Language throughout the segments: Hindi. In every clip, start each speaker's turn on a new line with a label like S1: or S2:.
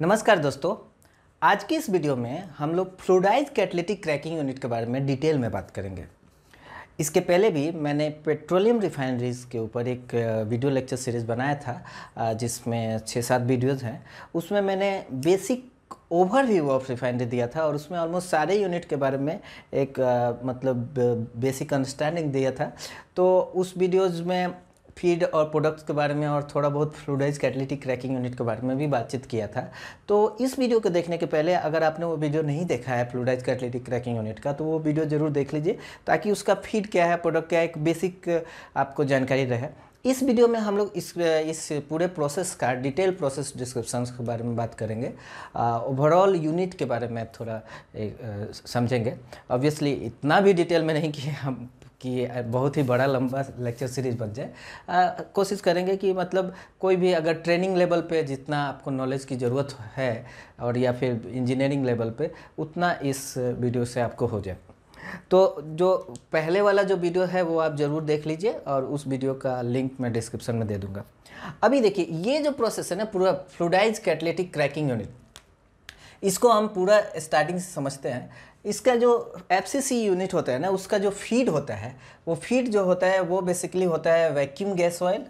S1: नमस्कार दोस्तों आज की इस वीडियो में हम लोग फ्लोडाइज कैटलिटिक क्रैकिंग यूनिट के बारे में डिटेल में बात करेंगे इसके पहले भी मैंने पेट्रोलियम रिफाइनरीज़ के ऊपर एक वीडियो लेक्चर सीरीज़ बनाया था जिसमें छः सात वीडियोज़ हैं उसमें मैंने बेसिक ओवरव्यू ऑफ रिफाइनरी दिया था और उसमें ऑलमोस्ट सारे यूनिट के बारे में एक आ, मतलब बेसिक अंडरस्टैंडिंग दिया था तो उस वीडियोज़ में फीड और प्रोडक्ट्स के बारे में और थोड़ा बहुत फ्लूडाइज कैटलिटिक क्रैकिंग यूनिट के बारे में भी बातचीत किया था तो इस वीडियो को देखने के पहले अगर आपने वो वीडियो नहीं देखा है फ्लूडाइज कैटलिटिक क्रैकिंग यूनिट का तो वो वीडियो ज़रूर देख लीजिए ताकि उसका फीड क्या है प्रोडक्ट क्या है एक बेसिक आपको जानकारी रहे इस वीडियो में हम लोग इस इस पूरे प्रोसेस का डिटेल प्रोसेस डिस्क्रिप्शन के बारे में बात करेंगे ओवरऑल यूनिट के बारे में थोड़ा समझेंगे ऑब्वियसली इतना भी डिटेल में नहीं कि हम कि बहुत ही बड़ा लंबा लेक्चर सीरीज बन जाए कोशिश करेंगे कि मतलब कोई भी अगर ट्रेनिंग लेवल पे जितना आपको नॉलेज की ज़रूरत है और या फिर इंजीनियरिंग लेवल पे उतना इस वीडियो से आपको हो जाए तो जो पहले वाला जो वीडियो है वो आप ज़रूर देख लीजिए और उस वीडियो का लिंक मैं डिस्क्रिप्शन में दे दूँगा अभी देखिए ये जो प्रोसेस है ना पूरा फ्लूडाइज कैटलेटिक क्रैकिंग यूनिट इसको हम पूरा स्टार्टिंग से समझते हैं इसका जो एफ यूनिट होता है ना उसका जो फीड होता है वो फीड जो होता है वो बेसिकली होता है vacuum gas oil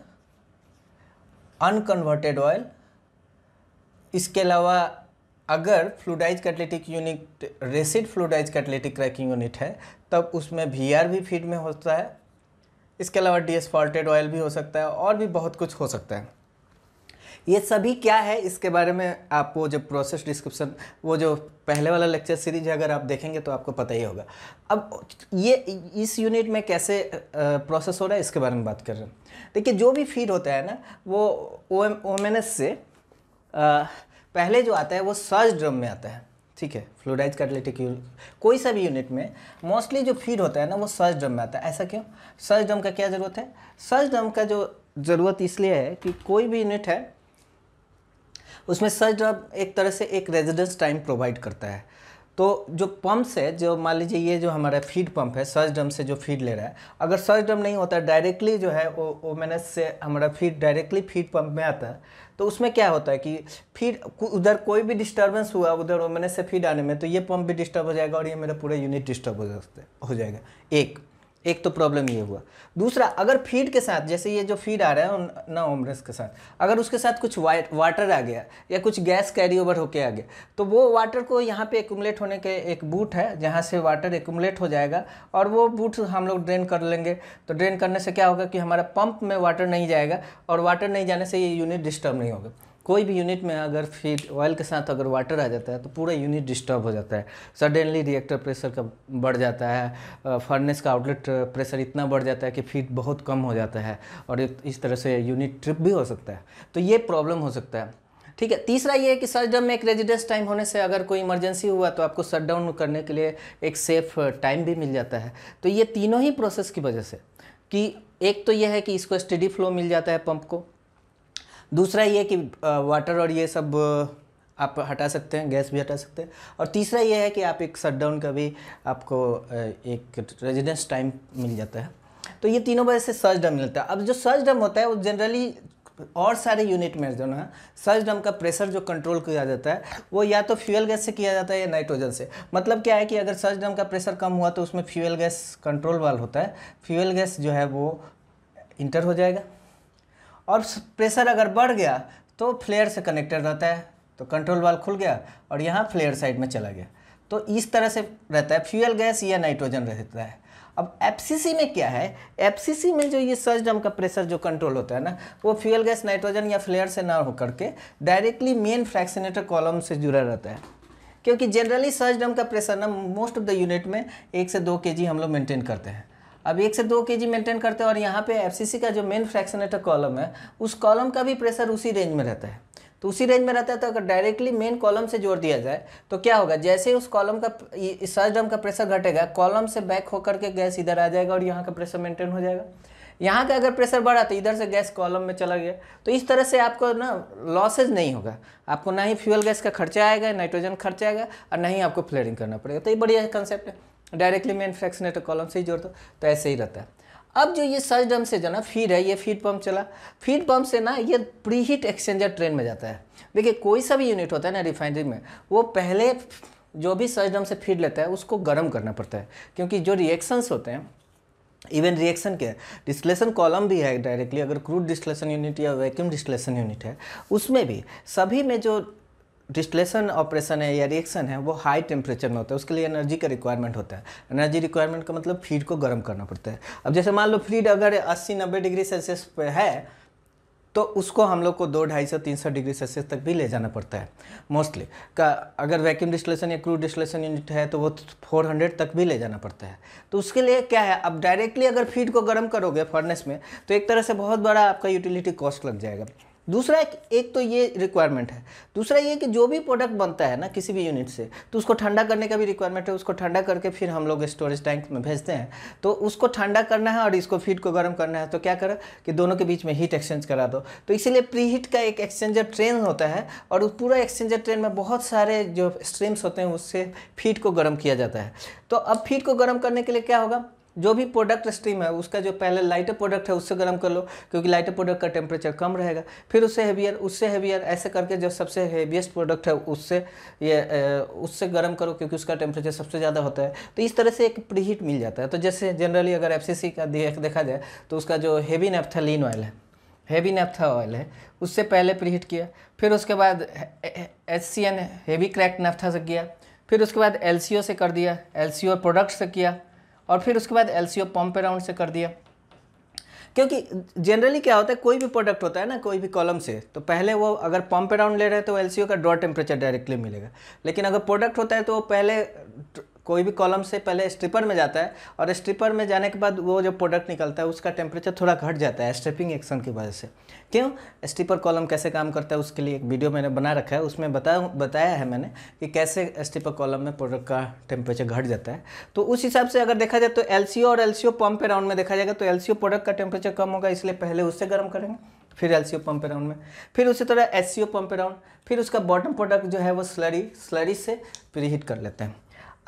S1: unconverted oil इसके अलावा अगर fluidised catalytic unit resid fluidised catalytic cracking unit है तब उसमें वी आर भी फीड में होता है इसके अलावा डी एस फॉल्टेड ऑयल भी हो सकता है और भी बहुत कुछ हो सकता है ये सभी क्या है इसके बारे में आपको जब प्रोसेस डिस्क्रिप्शन वो जो पहले वाला लेक्चर सीरीज है अगर आप देखेंगे तो आपको पता ही होगा अब ये इस यूनिट में कैसे प्रोसेस हो रहा है इसके बारे में बात कर रहे हैं देखिए जो भी फीड होता है ना वो ओ एम ओ एम से आ, पहले जो आता है वो सर्च ड्रम में आता है ठीक है फ्लोराइज कैटलिटिक कोई सा भी यूनिट में मोस्टली जो फीड होता है ना वो सर्च ड्रम में आता है ऐसा क्यों सर्च ड्रम का क्या ज़रूरत है सर्च ड्रम का जो ज़रूरत इसलिए है कि कोई भी यूनिट है उसमें सर्च जब एक तरह से एक रेजिडेंस टाइम प्रोवाइड करता है तो जो पम्प्स है जो मान लीजिए ये जो हमारा फीड पंप है सर्च ड्रम से जो फीड ले रहा है अगर सर्च ड्रम नहीं होता डायरेक्टली जो है वो ओ मैनस से हमारा फीड डायरेक्टली फीड पंप में आता है तो उसमें क्या होता है कि फीड उधर कोई भी डिस्टर्बेंस हुआ उधर ओ मैनस से फीड आने में तो ये पंप भी डिस्टर्ब हो जाएगा और ये मेरा पूरा यूनिट डिस्टर्ब हो सकता हो जाएगा एक एक तो प्रॉब्लम ये हुआ दूसरा अगर फीड के साथ जैसे ये जो फीड आ रहा है ना ओमरस के साथ अगर उसके साथ कुछ वाटर आ गया या कुछ गैस कैरी ओवर होके आ गया तो वो वाटर को यहाँ पे एकुमलेट होने के एक बूट है जहाँ से वाटर एकुमलेट हो जाएगा और वो बूट हम लोग ड्रेन कर लेंगे तो ड्रेन करने से क्या होगा कि हमारा पंप में वाटर नहीं जाएगा और वाटर नहीं जाने से ये यूनिट डिस्टर्ब नहीं होगा कोई भी यूनिट में अगर फीड ऑयल के साथ अगर वाटर आ जाता है तो पूरा यूनिट डिस्टर्ब हो जाता है सडनली रिएक्टर प्रेशर का बढ़ जाता है फर्नेस का आउटलेट प्रेशर इतना बढ़ जाता है कि फीड बहुत कम हो जाता है और इस तरह से यूनिट ट्रिप भी हो सकता है तो ये प्रॉब्लम हो सकता है ठीक है तीसरा ये है कि सर्जम में एक रेजिडेंस टाइम होने से अगर कोई इमरजेंसी हुआ तो आपको शट डाउन करने के लिए एक सेफ टाइम भी मिल जाता है तो ये तीनों ही प्रोसेस की वजह से कि एक तो यह है कि इसको स्टडी फ्लो मिल जाता है पंप को दूसरा ये कि वाटर और ये सब आप हटा सकते हैं गैस भी हटा सकते हैं और तीसरा ये है कि आप एक शटडाउन का भी आपको एक रेजिडेंस टाइम मिल जाता है तो ये तीनों वजह से सर्च डम मिलता है अब जो सर्च डम होता है वो जनरली और सारे यूनिट में जो ना सर्च डम का प्रेशर जो कंट्रोल किया जाता है वो या तो फ्यूल गैस से किया जाता है या नाइट्रोजन से मतलब क्या है कि अगर सर्च डम का प्रेशर कम हुआ तो उसमें फ्यूल गैस कंट्रोल वाल होता है फ्यूल गैस जो है वो इंटर हो जाएगा और प्रेशर अगर बढ़ गया तो फ्लेयर से कनेक्टेड रहता है तो कंट्रोल वाल खुल गया और यहाँ फ्लेयर साइड में चला गया तो इस तरह से रहता है फ्यूल गैस या नाइट्रोजन रहता है अब एफसीसी में क्या है एफसीसी में जो ये सर्च डम का प्रेशर जो कंट्रोल होता है ना वो फ्यूल गैस नाइट्रोजन या फ्लेयर से ना होकर के डायरेक्टली मेन फ्रैक्सीनेटर कॉलम से जुड़ा रहता है क्योंकि जनरली सर्च डम का प्रेशर ना मोस्ट ऑफ द यूनिट में एक से दो के जी हम लोग मेनटेन करते हैं अब एक से दो के जी मेंटेन करते हैं और यहाँ पे सी का जो मेन फ्रैक्शनेटर कॉलम है उस कॉलम का भी प्रेशर उसी रेंज में रहता है तो उसी रेंज में रहता है तो अगर डायरेक्टली मेन कॉलम से जोड़ दिया जाए तो क्या होगा जैसे उस कॉलम का सर्च ड्रम का प्रेशर घटेगा कॉलम से बैक होकर के गैस इधर आ जाएगा और यहाँ का प्रेशर मेंटेन हो जाएगा यहाँ का अगर प्रेशर बढ़ा तो इधर से गैस कॉलम में चला गया तो इस तरह से आपको ना लॉसेज नहीं होगा आपको ना ही फ्यूल गैस का खर्चा आएगा नाइट्रोजन खर्चा आएगा और ना ही आपको फ्लेयरिंग करना पड़ेगा तो ये बढ़िया कंसेप्ट है डायरेक्टली मैं फ्रैक्शनेटर कॉलम से ही जोड़ दो तो ऐसे ही रहता है अब जो ये सर्च ड्रम से जो ना फीड है ये फीड पंप चला फीड पंप से ना ये प्री हीट एक्सचेंजर ट्रेन में जाता है देखिए कोई सा भी यूनिट होता है ना रिफाइनरी में वो पहले जो भी सर्च ड्रम से फीड लेता है उसको गर्म करना पड़ता है क्योंकि जो रिएक्शंस होते हैं इवन रिएक्शन के डिस्लेशन कॉलम भी है डायरेक्टली अगर क्रूड डिस्लेशन यूनिट या वैक्यूम डिस्लेशन यूनिट है उसमें भी सभी में जो डिस्टलेशन ऑपरेशन है या रिएक्शन है वो हाई टेम्परेचर में होता है उसके लिए एनर्जी का रिक्वायरमेंट होता है एनर्जी रिक्वायरमेंट का मतलब फीड को गर्म करना पड़ता है अब जैसे मान लो फीड अगर 80-90 डिग्री सेल्सियस पे है तो उसको हम लोग को दो ढाई सौ तीन सौ डिग्री सेल्सियस तक भी ले जाना पड़ता है मोस्टली का अगर वैक्यूम डिस्टलेशन या क्रूड डिस्टलेशन यूनिट है तो वो फोर हंड्रेड तक भी ले जाना पड़ता है तो उसके लिए क्या है अब डायरेक्टली अगर फीड को गर्म करोगे फर्नेस में तो एक तरह से बहुत बड़ा आपका यूटिलिटी कॉस्ट लग जाएगा दूसरा एक, एक तो ये रिक्वायरमेंट है दूसरा ये कि जो भी प्रोडक्ट बनता है ना किसी भी यूनिट से तो उसको ठंडा करने का भी रिक्वायरमेंट है उसको ठंडा करके फिर हम लोग स्टोरेज टैंक में भेजते हैं तो उसको ठंडा करना है और इसको फीड को गर्म करना है तो क्या करें कि दोनों के बीच में हीट एक्सचेंज करा दो तो इसीलिए प्री हीट का एक एक्सचेंजर ट्रेन होता है और उस पूरा एक्सचेंजर ट्रेन में बहुत सारे जो स्ट्रीम्स होते हैं उससे फीड को गर्म किया जाता है तो अब फीड को गर्म करने के लिए क्या होगा जो भी प्रोडक्ट स्ट्रीम है उसका जो पहले लाइटर प्रोडक्ट है उससे गर्म कर लो क्योंकि लाइटर प्रोडक्ट का टेम्परेचर कम रहेगा फिर उससे हेवियर उससे हेवियर ऐसे करके जो सबसे हेवीएस्ट प्रोडक्ट है उससे ये उससे गर्म करो क्योंकि उसका टेम्परेचर सबसे ज़्यादा होता है तो इस तरह से एक प्रीहीट मिल जाता है तो जैसे जनरली अगर एफ का देखा जाए तो उसका जो हेवी नेपथलिन ऑयल है हेवी नेपथा ऑयल है उससे पहले प्रीहीट किया फिर उसके बाद H C N heavy crack naphtha से किया फिर उसके बाद एल से कर दिया एल प्रोडक्ट से किया और फिर उसके बाद L C O pump around से कर दिया क्योंकि जनरली क्या होता है कोई भी प्रोडक्ट होता है ना कोई भी कॉलम से तो पहले वो अगर पम्प अराउंड ले रहे हैं तो एल का ड्रॉ टेम्परेचर डायरेक्टली मिलेगा लेकिन अगर प्रोडक्ट होता है तो वो पहले कोई भी कॉलम से पहले स्ट्रिपर में जाता है और स्ट्रिपर में जाने के बाद वो जो प्रोडक्ट निकलता है उसका टेम्परेचर थोड़ा घट जाता है स्ट्रिपिंग एक्शन की वजह से क्यों स्ट्रिपर कॉलम कैसे काम करता है उसके लिए एक वीडियो मैंने बना रखा है उसमें बता बताया है मैंने कि कैसे स्ट्रिपर कॉलम में प्रोडक्ट का टेम्परेचर घट जाता है तो उस हिसाब से अगर देखा जाए तो एल और एल सी पम्प राउंड में देखा जाएगा तो एल प्रोडक्ट का टेम्परेचर कम होगा इसलिए पहले उससे गर्म करेंगे फिर एल सी पम्प राउंड में फिर उसी तरह एस पम्प राउंड फिर उसका बॉटम प्रोडक्ट जो है वो स्लरी स्लरी से प्रीहीट कर लेते हैं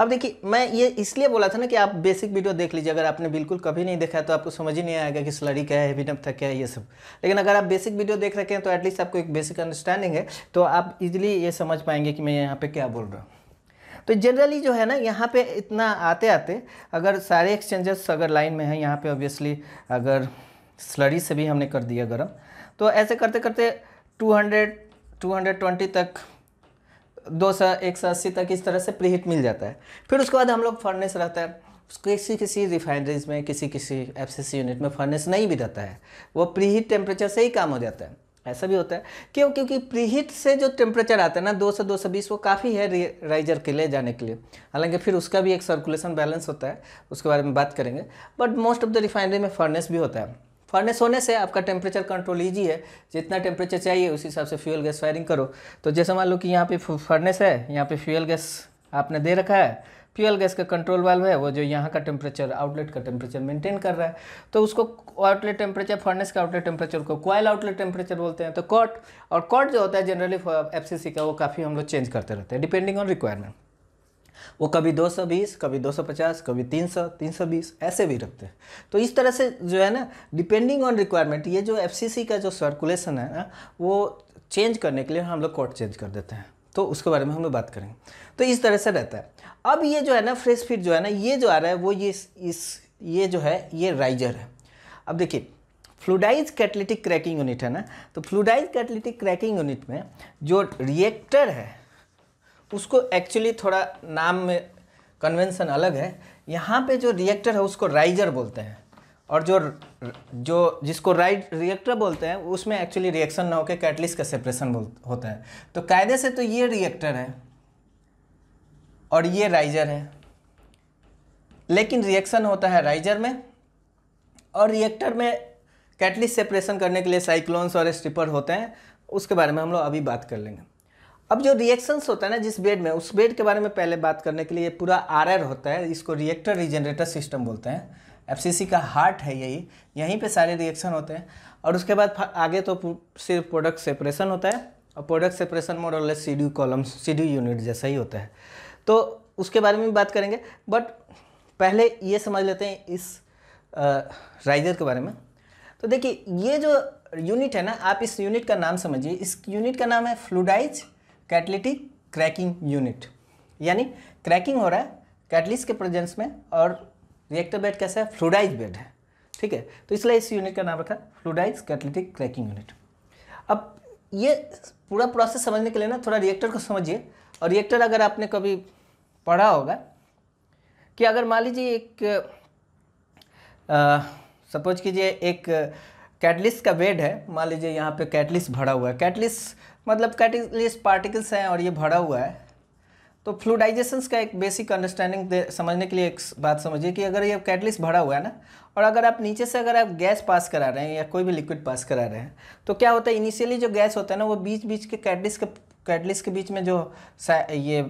S1: अब देखिए मैं ये इसलिए बोला था ना कि आप बेसिक वीडियो देख लीजिए अगर आपने बिल्कुल कभी नहीं देखा है तो आपको समझ ही नहीं आएगा कि स्लरी क्या है हेवी था क्या है ये सब लेकिन अगर आप बेसिक वीडियो देख रखे हैं तो एटलीस्ट आपको एक बेसिक अंडरस्टैंडिंग है तो आप इजिली ये समझ पाएंगे कि मैं यहाँ पर क्या बोल रहा हूँ तो जनरली जो है ना यहाँ पर इतना आते आते अगर सारे एक्सचेंजेस अगर लाइन में है यहाँ पर ऑब्वियसली अगर स्लरी से भी हमने कर दिया गर्म तो ऐसे करते करते टू 220 तक दो सौ एक सौ अस्सी तक इस तरह से प्रीहीट मिल जाता है फिर उसके बाद हम लोग फर्नेस रहता है किसी किसी रिफाइनरीज में किसी किसी एफ यूनिट में फर्नेस नहीं भी रहता है वो प्रीहीट टेम्परेचर से ही काम हो जाता है ऐसा भी होता है क्यों क्योंकि प्रीहीट से जो टेम्परेचर आता है ना 200 220 वो काफ़ी है राइजर के लिए जाने के लिए हालांकि फिर उसका भी एक सर्कुलेशन बैलेंस होता है उसके बारे में बात करेंगे but most of the refinery में फर्नेस भी होता है फर्नेस होने से आपका टेम्परेचर कंट्रोल ईजी है जितना टेम्परेचर चाहिए उसी हिसाब से फ्यूल गैस फायरिंग करो तो जैसे मान लो कि यहाँ पे फर्नेस है यहाँ पे फ्यूल गैस आपने दे रखा है फ्यूल गैस का कंट्रोल वाल्व है वो जो यहाँ का टेम्परेचर आउटलेट का टेम्परेचर मेंटेन कर रहा है तो उसको आउटलेट टेम्परेचर फर्नेस का आउटलेट टेम्परेचर को क्वाइल आउटलेट टेम्परेचर बोलते हैं तो कॉट और कॉट जो होता है जनरली एफ का वो काफ़ी हम लोग चेंज करते रहते हैं डिपेंडिंग ऑन रिक्वायरमेंट वो कभी 220 कभी 250 कभी 300 320 ऐसे भी रखते हैं तो इस तरह से जो है ना डिपेंडिंग ऑन रिक्वायरमेंट ये जो एफ का जो सर्कुलेशन है ना वो चेंज करने के लिए हम लोग कोड चेंज कर देते हैं तो उसके बारे में हम लोग बात करेंगे तो इस तरह से रहता है अब ये जो है ना फ्रेश फिट जो है ना ये जो आ रहा है वो ये इस ये जो है ये राइजर है अब देखिए फ्लूडाइज कैटलिटिक क्रैकिंग यूनिट है ना तो फ्लूडाइज कैटलिटिक क्रैकिंग यूनिट में जो रिएक्टर है उसको एक्चुअली थोड़ा नाम में कन्वेंसन अलग है यहाँ पे जो रिएक्टर है उसको राइजर बोलते हैं और जो जो जिसको राइट रिएक्टर बोलते हैं उसमें एक्चुअली रिएक्शन ना होकर कैटलिस्ट का सेपरेशन होता है तो कायदे से तो ये रिएक्टर है और ये राइजर है लेकिन रिएक्शन होता है राइजर में और रिएक्टर में कैटलिस्ट सेपरेशन करने के लिए साइक्लोन्स और स्ट्रिपर होते हैं उसके बारे में हम लोग अभी बात कर लेंगे अब जो रिएक्शंस होता है ना जिस बेड में उस बेड के बारे में पहले बात करने के लिए पूरा आर होता है इसको रिएक्टर रिजनरेटर सिस्टम बोलते हैं एफ का हार्ट है यही यहीं पे सारे रिएक्शन होते हैं और उसके बाद आगे तो सिर्फ प्रोडक्ट सेपरेशन होता है और प्रोडक्ट सेपरेशन मोड और less residue column residue unit जैसा ही होता है तो उसके बारे में भी बात करेंगे बट पहले ये समझ लेते हैं इस राइजर के बारे में तो देखिए ये जो यूनिट है ना आप इस यूनिट का नाम समझिए इस यूनिट का नाम है फ्लूडाइज कैटलिटिक क्रैकिंग यूनिट यानी क्रैकिंग हो रहा है कैटलिस्ट के प्रेजेंस में और रिएक्टर बेड कैसा है फ्लूडाइज बेड है ठीक है तो इसलिए इस यूनिट का नाम रखा फ्लूडाइज कैटलिटिक क्रैकिंग यूनिट अब ये पूरा प्रोसेस समझने के लिए ना थोड़ा रिएक्टर को समझिए और रिएक्टर अगर आपने कभी पढ़ा होगा कि अगर मान लीजिए एक सपोज कीजिए एक कैटलिस्ट का वेड है मान लीजिए यहाँ पे कैटलिस्ट भरा हुआ है कैटलिस्ट मतलब कैटलिस्ट पार्टिकल्स हैं और ये भरा हुआ है तो फ्लूडाइजेशन का एक बेसिक अंडरस्टैंडिंग समझने के लिए एक बात समझिए कि अगर ये कैटलिस्ट भरा हुआ है ना और अगर आप नीचे से अगर आप गैस पास करा रहे हैं या कोई भी लिक्विड पास करा रहे हैं तो क्या होता है इनिशियली जो गैस होता है ना वो बीच बीच के कैटलिस्ट के कैटलिस्ट के बीच में जो ये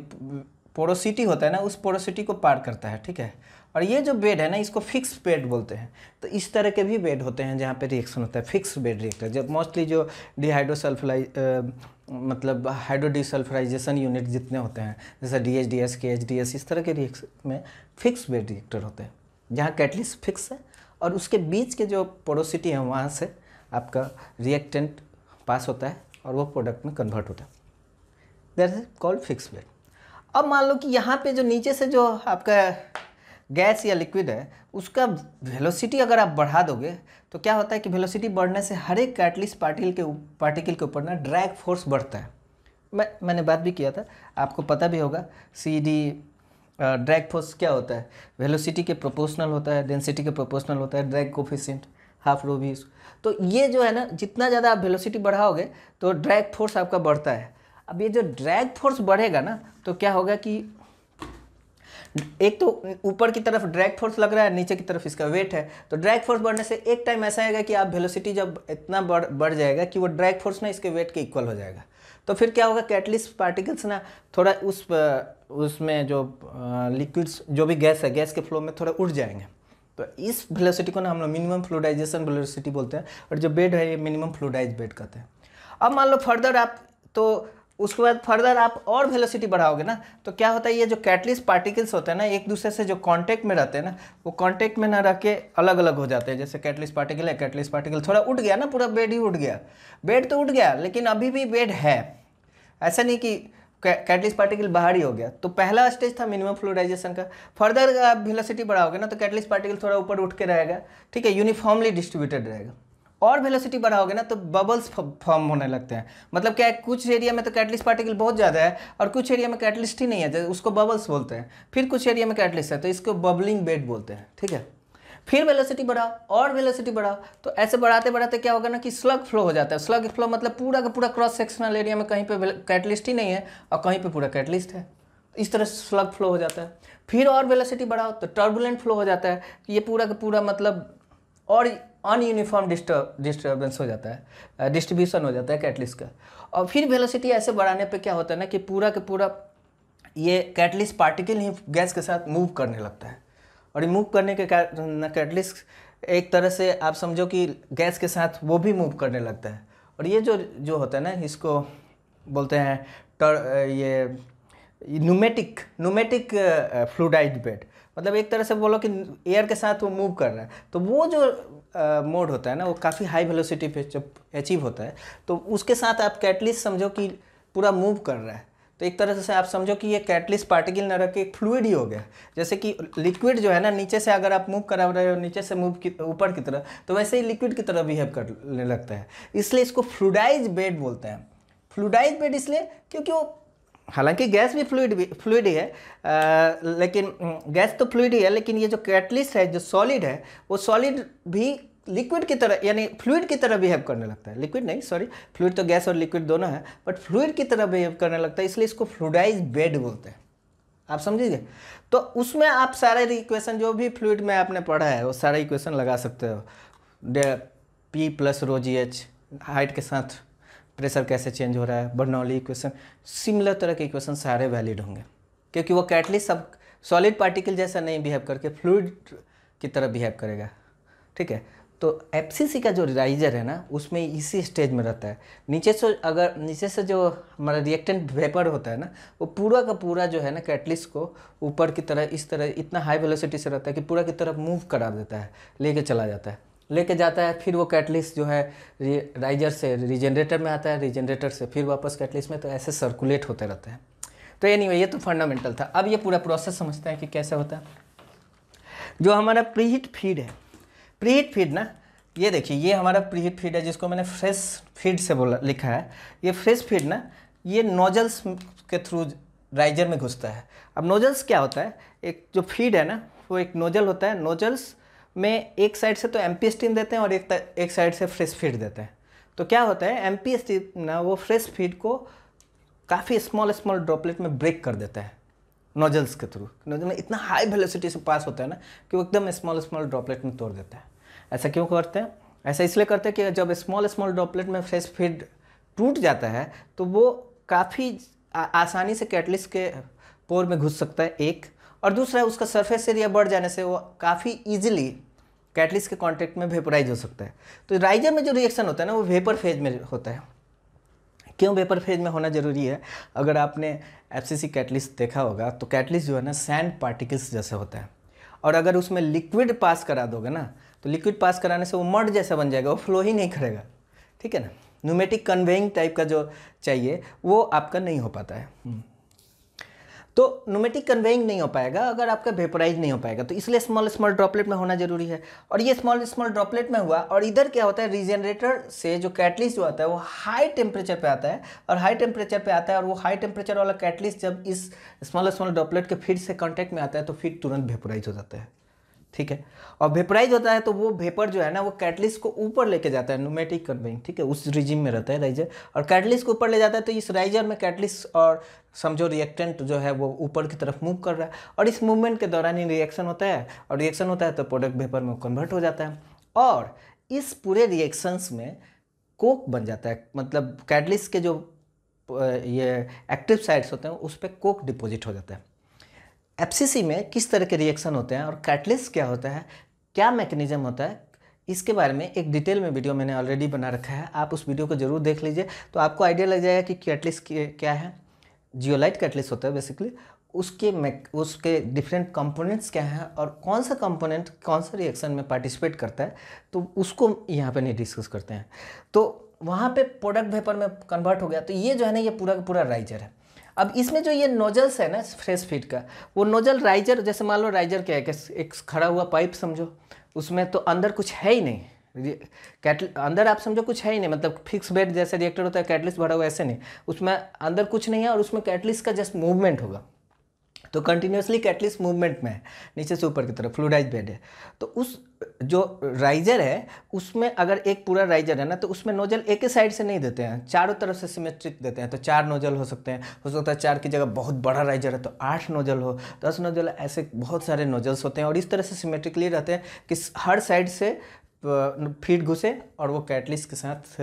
S1: पोरोसिटी होता है ना उस पोरोसिटी को पार करता है ठीक है और ये जो बेड है ना इसको फिक्स बेड बोलते हैं तो इस तरह के भी बेड होते हैं जहाँ पे रिएक्शन होता है फिक्स बेड रिएक्टर जब मोस्टली जो डिहाइड्रोसल्फलाइज मतलब हाइड्रोडिसल्फराइजेशन यूनिट जितने होते हैं जैसे D H D S K H D S इस तरह के रिएक्शन में फिक्स बेड रिएक्टर होते हैं जहाँ कैटलिस फिक्स है और उसके बीच के जो पोरोसिटी है वहाँ से आपका रिएक्टेंट पास होता है और वो प्रोडक्ट में कन्वर्ट होता है that is called fix bed अब मान लो कि यहाँ पे जो नीचे से जो आपका गैस या लिक्विड है उसका वेलोसिटी अगर आप बढ़ा दोगे तो क्या होता है कि वेलोसिटी बढ़ने से हर एक कैटलिस पार्टिकल के पार्टिकल के ऊपर ना ड्रैग फोर्स बढ़ता है मैं मैंने बात भी किया था आपको पता भी होगा सी डी ड्रैग फोर्स क्या होता है वेलोसिटी के प्रोपोर्शनल होता है डेंसिटी के प्रोपोर्शनल होता है ड्रैग कोफिशेंट हाफ रो भी तो ये जो है ना जितना ज़्यादा आप वेलोसिटी बढ़ाओगे तो ड्रैग फोर्स आपका बढ़ता है अब ये जो ड्रैग फोर्स बढ़ेगा ना तो क्या होगा कि एक तो ऊपर की तरफ ड्रैग फोर्स लग रहा है नीचे की तरफ इसका वेट है तो ड्रैग फोर्स बढ़ने से एक टाइम ऐसा आएगा कि आप वेलोसिटी जब इतना बढ़ बढ़ जाएगा कि वो ड्रैग फोर्स ना इसके वेट के इक्वल हो जाएगा तो फिर क्या होगा कैटलिस्ट पार्टिकल्स ना थोड़ा उस उसमें जो लिक्विड्स जो भी गैस है गैस के फ्लो में थोड़ा उठ जाएंगे तो इस वेलोसिटी को ना हम लोग मिनिमम फ्लूडाइजेशन वेलोसिटी बोलते हैं और जो बेड है ये मिनिमम फ्लूडाइज बेड कहते हैं अब मान लो फर्दर आप तो उसके बाद फर्दर आप और वेलोसिटी बढ़ाओगे ना तो क्या होता है ये जो कैटलिस्ट पार्टिकल्स होते हैं ना एक दूसरे से जो कांटेक्ट में रहते हैं ना वो कांटेक्ट में ना रह के अलग अलग हो जाते हैं जैसे कैटलिस्ट पार्टिकल है कैटलिस्ट पार्टिकल थोड़ा उठ गया ना पूरा बेड ही उठ गया बेड तो उठ गया लेकिन अभी भी बेड है ऐसा नहीं कि कैटलिस्ट पार्टिकल बाहर ही हो गया तो पहला स्टेज था मिनिमम फ्लोराइजेशन का फर्दर आप वेलोसिटी बढ़ाओगे ना तो कैटलिस्ट पार्टिकल थोड़ा ऊपर उठ के रहेगा ठीक है यूनिफॉर्मली डिस्ट्रीब्यूटेड रहेगा और वेलोसिटी बढ़ाओगे ना तो बबल्स फॉर्म होने लगते हैं मतलब क्या है कुछ एरिया में तो कैटलिस्ट पार्टिकल बहुत ज़्यादा है और कुछ एरिया में कैटलिस्ट ही नहीं है उसको बबल्स बोलते हैं फिर कुछ एरिया में कैटलिस्ट है तो इसको बबलिंग बेड बोलते हैं ठीक है फिर वेलोसिटी बढ़ाओ और वेलोसिटी बढ़ाओ तो ऐसे बढ़ाते बढ़ाते क्या होगा ना कि स्लग फ्लो हो जाता है स्लग फ्लो मतलब पूरा का पूरा क्रॉस सेक्शनल एरिया में कहीं पे कैटलिस्ट ही नहीं है और कहीं पे पूरा कैटलिस्ट है इस तरह स्लग फ्लो हो जाता है फिर और वेलोसिटी बढ़ाओ तो टर्बुलेंट फ्लो हो जाता है ये पूरा का पूरा मतलब और अनयूनिफॉर्म डिस्टर्ब डिस्टर्बेंस हो जाता है डिस्ट्रीब्यूशन हो जाता है कैटलिस्ट का और फिर वेलोसिटी ऐसे बढ़ाने पे क्या होता है ना कि पूरा के पूरा ये कैटलिस्ट पार्टिकल ही गैस के साथ मूव करने लगता है और मूव करने के कारण कैटलिस्ट एक तरह से आप समझो कि गैस के साथ वो भी मूव करने लगता है और ये जो जो होता है ना इसको बोलते हैं टर ये न्यूमेटिक न्यूमेटिक फ्लूडाइड बेड मतलब एक तरह से बोलो कि एयर के साथ वो मूव कर रहा है तो वो जो मोड होता है ना वो काफ़ी हाई वेलोसिटी पे जब अचीव होता है तो उसके साथ आप कैटलिस्ट समझो कि पूरा मूव कर रहा है तो एक तरह से आप समझो कि ये कैटलिस्ट पार्टिकल न रख के एक फ्लूड ही हो गया जैसे कि लिक्विड जो है ना नीचे से अगर आप मूव करा रहे हो नीचे से मूव की ऊपर की तरह तो वैसे ही लिक्विड की तरह बिहेव करने लगता है इसलिए इसको फ्लूडाइज बेड बोलते हैं फ्लूडाइज बेड इसलिए क्योंकि वो हालांकि गैस भी फ्लूड भी फ्लूड ही है आ, लेकिन हम्म, गैस तो फ्लूड ही है लेकिन ये जो कैटलिस्ट है जो सॉलिड है वो सॉलिड भी लिक्विड की तरह यानी फ्लूड की तरह बिहेव करने लगता है लिक्विड नहीं सॉरी फ्लूड तो गैस और लिक्विड दोनों है बट फ्लूड की तरह बिहेव करने लगता है इसलिए इसको फ्लूडाइज बेड बोलते हैं आप समझिए तो उसमें आप सारे इक्वेशन जो भी फ्लूड में आपने पढ़ा है वो सारा इक्वेशन लगा सकते हो d P plus rho g h height के साथ प्रेशर कैसे चेंज हो रहा है बर्नौली इक्वेशन सिमिलर तरह के इक्वेशन सारे वैलिड होंगे क्योंकि वो कैटलिस्ट सब सॉलिड पार्टिकल जैसा नहीं बिहेव करके फ्लूड की तरह बिहेव करेगा ठीक है तो एफ का जो राइजर है ना उसमें इसी स्टेज में रहता है नीचे से अगर नीचे से जो हमारा रिएक्टेंट वेपर होता है ना वो पूरा का पूरा जो है ना कैटलिस्ट को ऊपर की तरह इस तरह इतना हाई वेलोसिटी से रहता है कि पूरा की तरफ मूव करा देता है लेके चला जाता है लेके जाता है फिर वो कैटलिस्ट जो है राइजर से रिजेनरेटर में आता है रिजेनरेटर से फिर वापस कैटलिस्ट में तो ऐसे सर्कुलेट होते रहते हैं तो ये नहीं ये तो फंडामेंटल था अब ये पूरा प्रोसेस समझते हैं कि कैसे होता है जो हमारा प्रीहीट फीड है प्रीहीट फीड ना ये देखिए ये हमारा प्रीहीट फीड है जिसको मैंने फ्रेश फीड से बोला लिखा है ये फ्रेश फीड ना ये नोजल्स के थ्रू राइजर में घुसता है अब नोजल्स क्या होता है एक जो फीड है ना वो एक नोजल होता है नोजल्स में एक साइड से तो एम पी स्टीम देते हैं और एक एक साइड से फ्रेश फीड देते हैं तो क्या होता है एम पी स्टीम ना वो फ्रेश फीड को काफ़ी स्मॉल स्मॉल ड्रॉपलेट में ब्रेक कर देता है नोजल्स के थ्रू नोजल में इतना हाई वेलोसिटी से पास होता है ना कि वो एकदम स्मॉल स्मॉल ड्रॉपलेट में तोड़ देता है ऐसा क्यों करते हैं ऐसा इसलिए करते हैं कि जब स्मॉल स्मॉल ड्रॉपलेट में फ्रेश फीड टूट जाता है तो वो काफ़ी आसानी से कैटलिस्ट के पोर में घुस सकता है एक और दूसरा उसका सरफेस एरिया बढ़ जाने से वो काफ़ी ईजिली कैटलिस के कॉन्टेक्ट में वेपराइज हो सकता है तो राइजर में जो रिएक्शन होता है ना वो वेपर फेज में होता है क्यों वेपर फेज में होना ज़रूरी है अगर आपने एफसीसी कैटलिस्ट देखा होगा तो कैटलिस्ट जो है ना सैंड पार्टिकल्स जैसे होता है और अगर उसमें लिक्विड पास करा दोगे ना तो लिक्विड पास कराने से वो मड जैसा बन जाएगा वो फ्लो ही नहीं करेगा ठीक है ना न्यूमेटिक कन्वेइंग टाइप का जो चाहिए वो आपका नहीं हो पाता है तो नोमेटिक कन्वेइंग नहीं हो पाएगा अगर आपका वेपराइज नहीं हो पाएगा तो इसलिए स्मॉल स्मॉल ड्रॉपलेट में होना जरूरी है और ये स्मॉल स्मॉल ड्रॉपलेट में हुआ और इधर क्या होता है रीजनरेटर से जो कैटलिस्ट जो आता है वो हाई टेम्परेचर पे आता है और हाई टेम्परेचर पे आता है और वो हाई टेम्परेचर वाला कैटलिस्ट जब इस स्मॉल स्मॉल ड्रॉपलेट के फिर से कॉन्टैक्ट में आता है तो फिर तुरंत वेपराइज हो जाता है ठीक है और वेपराइज होता है तो वो वेपर जो है ना वो कैटलिस्ट को ऊपर लेके जाता है न्यूमेटिक कन्वेइंग ठीक है उस रिजिम में रहता है राइजर और कैटलिस्ट को ऊपर ले जाता है तो इस राइजर में कैटलिस्ट और समझो रिएक्टेंट जो है वो ऊपर की तरफ मूव कर रहा है और इस मूवमेंट के दौरान ही रिएक्शन होता है और रिएक्शन होता है तो प्रोडक्ट वेपर में कन्वर्ट हो जाता है और इस पूरे रिएक्शंस में कोक बन जाता है मतलब कैटलिस्ट के जो ये एक्टिव साइड्स होते हैं उस पर कोक डिपोजिट हो जाता है एफसीसी में किस तरह के रिएक्शन होते हैं और कैटलिस्ट क्या होता है क्या मैकेनिज्म होता है इसके बारे में एक डिटेल में वीडियो मैंने ऑलरेडी बना रखा है आप उस वीडियो को जरूर देख लीजिए तो आपको आइडिया लग जाएगा कि कैटलिस्ट क्या है जियोलाइट कैटलिस्ट होता है बेसिकली उसके उसके डिफरेंट कंपोनेंट्स क्या हैं और कौन सा कंपोनेंट कौन सा रिएक्शन में पार्टिसिपेट करता है तो उसको यहाँ पे नहीं डिस्कस करते हैं तो वहाँ पे प्रोडक्ट वेपर में कन्वर्ट हो गया तो ये जो है ना ये पूरा का पूरा राइजर है अब इसमें जो ये नोजल्स है ना फ्रेश फीड का वो नोजल राइजर जैसे मान लो राइजर क्या है एक खड़ा हुआ पाइप समझो उसमें तो अंदर कुछ है ही नहीं कैटल अंदर आप समझो कुछ है ही नहीं मतलब फिक्स बेड जैसे रिएक्टर होता है कैटलिस्ट भरा हुआ ऐसे नहीं उसमें अंदर कुछ नहीं है और उसमें कैटलिस्ट का जस्ट मूवमेंट होगा तो कंटिन्यूसली कैटलिस्ट मूवमेंट में है नीचे से ऊपर की तरफ फ्लूडाइज बेड है तो उस जो राइजर है उसमें अगर एक पूरा राइजर है ना तो उसमें नोजल एक ही साइड से नहीं देते हैं चारों तरफ से सिमेट्रिक देते हैं तो चार नोजल हो सकते हैं हो सकता है चार की जगह बहुत बड़ा राइजर है तो आठ नोजल हो दस नोजल ऐसे बहुत सारे नोजल्स होते हैं और इस तरह से सिमेट्रिकली रहते हैं कि हर साइड से फीड घुसे और वो कैटलिस्ट के साथ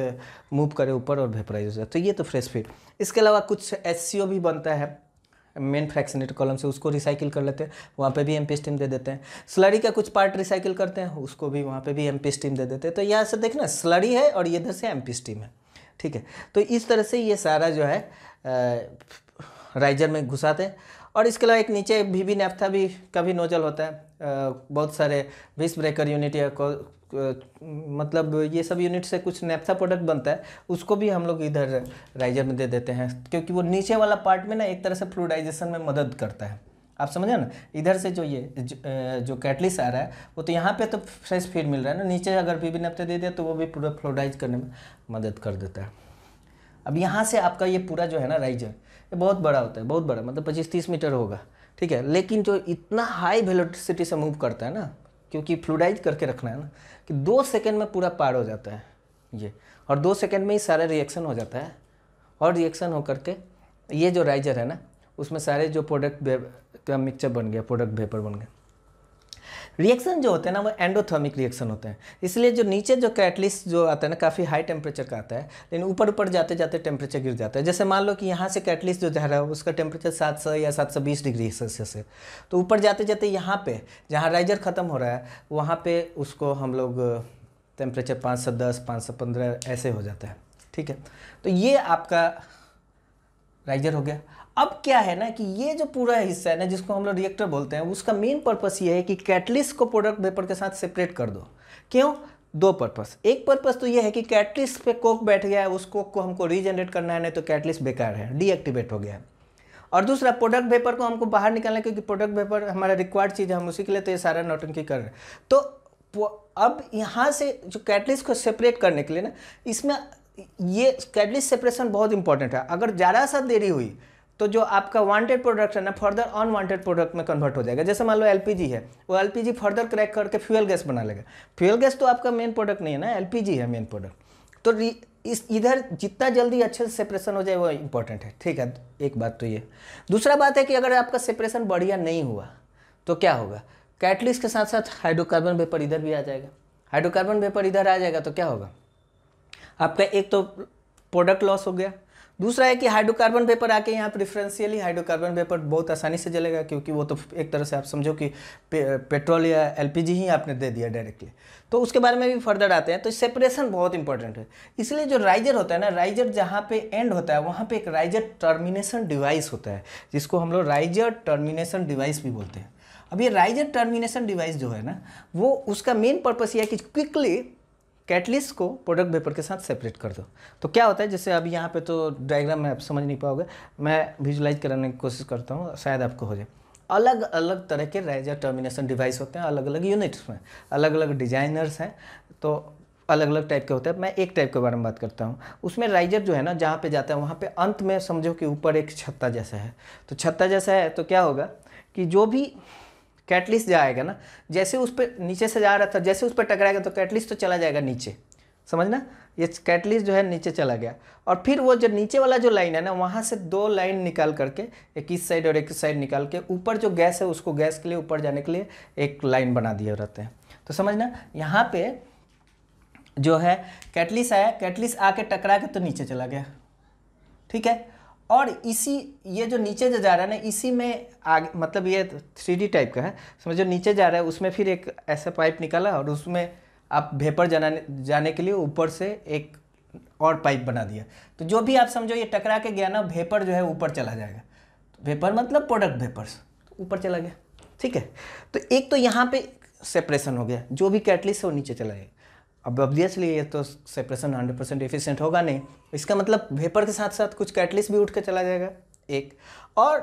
S1: मूव करे ऊपर और वेपराइज हो जाए तो ये तो फ्रेश फीड इसके अलावा कुछ एस भी बनता है मेन फ्रैक्शनेट कॉलम से उसको रिसाइकिल कर लेते हैं वहाँ पे भी एम स्टीम दे देते हैं स्लरी का कुछ पार्ट रिसाइकिल करते हैं उसको भी वहाँ पे भी एम स्टीम दे देते हैं तो यहाँ से देखना स्लरी है और इधर से एम स्टीम है ठीक है तो इस तरह से ये सारा जो है राइजर में घुसाते हैं और इसके अलावा एक नीचे वी वी नेफ्था भी का भी नोजल होता है बहुत सारे विस ब्रेकर यूनिट या मतलब ये सब यूनिट से कुछ नेफ्था प्रोडक्ट बनता है उसको भी हम लोग इधर राइजर में दे देते हैं क्योंकि वो नीचे वाला पार्ट में ना एक तरह से फ्लूडाइजेशन में मदद करता है आप समझे ना इधर से जो ये जो, कैटलिस आ रहा है वो तो यहाँ पे तो फ्रेश फीड मिल रहा है ना नीचे अगर वी नेफ्ता दे दिया तो वो भी पूरा फ्लोडाइज करने में मदद कर देता है अब यहाँ से आपका ये पूरा जो है ना राइजर ये बहुत बड़ा होता है बहुत बड़ा मतलब पच्चीस तीस मीटर होगा ठीक है लेकिन जो इतना हाई वेलोसिटी से मूव करता है ना क्योंकि फ्लूडाइज करके रखना है ना कि दो सेकेंड में पूरा पार हो जाता है ये और दो सेकेंड में ही सारा रिएक्शन हो जाता है और रिएक्शन हो करके ये जो राइजर है ना उसमें सारे जो प्रोडक्ट का मिक्सचर बन गया प्रोडक्ट वेपर बन गया रिएक्शन जो होते हैं ना वो एंडोथर्मिक रिएक्शन होते हैं इसलिए जो नीचे जो कैटलिस्ट जो आता है ना काफ़ी हाई टेम्परेचर का आता है लेकिन ऊपर ऊपर जाते जाते टेम्परेचर गिर जाता है जैसे मान लो कि यहाँ से कैटलिस्ट जो जा रहा है उसका टेम्परेचर सात सौ या सात सौ बीस डिग्री सेल्सियस है तो ऊपर जाते जाते यहाँ पर जहाँ राइजर ख़त्म हो रहा है वहाँ पर उसको हम लोग टेम्परेचर पाँच सौ दस पाँच सौ पंद्रह ऐसे हो जाता है ठीक है तो ये आपका राइजर हो गया अब क्या है ना कि ये जो पूरा हिस्सा है ना जिसको हम लोग रिएक्टर बोलते हैं उसका मेन पर्पस ये है कि कैटलिस्ट को प्रोडक्ट वेपर के साथ सेपरेट कर दो क्यों दो पर्पस एक पर्पस तो ये है कि कैटलिस्ट पे कोक बैठ गया है उस कोक को हमको रीजनरेट करना है नहीं तो कैटलिस्ट बेकार है डीएक्टिवेट हो गया है और दूसरा प्रोडक्ट वेपर को हमको बाहर निकालना है क्योंकि प्रोडक्ट वेपर हमारा रिक्वायर्ड चीज़ है हम उसी के लिए तो ये सारा की कर रहे हैं तो अब यहाँ से जो कैटलिस्ट को सेपरेट करने के लिए ना इसमें ये कैटलिस्ट सेपरेशन बहुत इंपॉर्टेंट है अगर ज़्यादा सा देरी हुई तो जो आपका वांटेड प्रोडक्ट है ना फर्दर अनवांटेड प्रोडक्ट में कन्वर्ट हो जाएगा जैसे मान लो एलपीजी है वो एलपीजी फर्दर क्रैक करके फ्यूल गैस बना लेगा फ्यूल गैस तो आपका मेन प्रोडक्ट नहीं है ना एलपीजी है मेन प्रोडक्ट तो इस इधर जितना जल्दी अच्छे से सेपरेशन हो जाए वो इंपॉर्टेंट है ठीक है एक बात तो ये दूसरा बात है कि अगर आपका सेपरेशन बढ़िया नहीं हुआ तो क्या होगा कैटलिस्ट के साथ साथ हाइड्रोकार्बन वेपर इधर भी आ जाएगा हाइड्रोकार्बन वेपर इधर आ जाएगा तो क्या होगा आपका एक तो प्रोडक्ट लॉस हो गया दूसरा है कि हाइड्रोकार्बन पेपर आके यहाँ प्रिफरेंशियली हाइड्रोकार्बन पेपर बहुत आसानी से जलेगा क्योंकि वो तो एक तरह से आप समझो कि पे, पेट्रोल या एलपीजी ही आपने दे दिया डायरेक्टली तो उसके बारे में भी फर्दर आते हैं तो सेपरेशन बहुत इंपॉर्टेंट है इसलिए जो राइजर होता है ना राइजर जहाँ पे एंड होता है वहाँ पे एक राइजर टर्मिनेशन डिवाइस होता है जिसको हम लोग राइजर टर्मिनेशन डिवाइस भी बोलते हैं अब ये राइजर टर्मिनेशन डिवाइस जो है ना वो उसका मेन पर्पस ये है कि क्विकली कैटलिस्ट को प्रोडक्ट वेपर के साथ सेपरेट कर दो तो क्या होता है जैसे अभी यहाँ पे तो डायग्राम में आप समझ नहीं पाओगे मैं विजुलाइज कराने की कोशिश करता हूँ शायद आपको हो जाए अलग अलग तरह के रेजर टर्मिनेशन डिवाइस होते हैं अलग अलग यूनिट्स में अलग अलग डिजाइनर्स हैं तो अलग अलग टाइप के होते हैं मैं एक टाइप के बारे में बात करता हूँ उसमें राइजर जो है ना जहाँ पे जाता है वहाँ पे अंत में समझो कि ऊपर एक छत्ता जैसा है तो छत्ता जैसा है तो क्या होगा कि जो भी कैटलिस्ट जाएगा ना जैसे उस पर नीचे से जा रहा था जैसे उस पर टकराएगा तो कैटलिस्ट तो चला जाएगा नीचे समझना ये कैटलिस्ट जो है नीचे चला गया और फिर वो जो नीचे वाला जो लाइन है ना वहाँ से दो लाइन निकाल करके एक इस साइड और एक इस साइड निकाल के ऊपर जो गैस है उसको गैस के लिए ऊपर जाने के लिए एक लाइन बना दिए रहते हैं तो समझना यहाँ पे जो है कैटलिस आया कैटलिस आके टकरा के तो नीचे चला गया ठीक है और इसी ये जो नीचे जो जा रहा है ना इसी में आगे मतलब ये थ्री टाइप का है समझ जो नीचे जा रहा है उसमें फिर एक ऐसा पाइप निकाला और उसमें आप भेपर जाने जाने के लिए ऊपर से एक और पाइप बना दिया तो जो भी आप समझो ये टकरा के गया ना भेपर जो है ऊपर चला जाएगा तो भेपर मतलब प्रोडक्ट भेपर्स तो ऊपर चला गया ठीक है तो एक तो यहाँ पे सेपरेशन हो गया जो भी कैटलिस्ट है वो नीचे चला गया अब ऑब्वियसली ये तो सेपरेशन हंड्रेड परसेंट एफिशियंट होगा नहीं इसका मतलब वेपर के साथ साथ कुछ कैटलिस्ट भी उठ के चला जाएगा एक और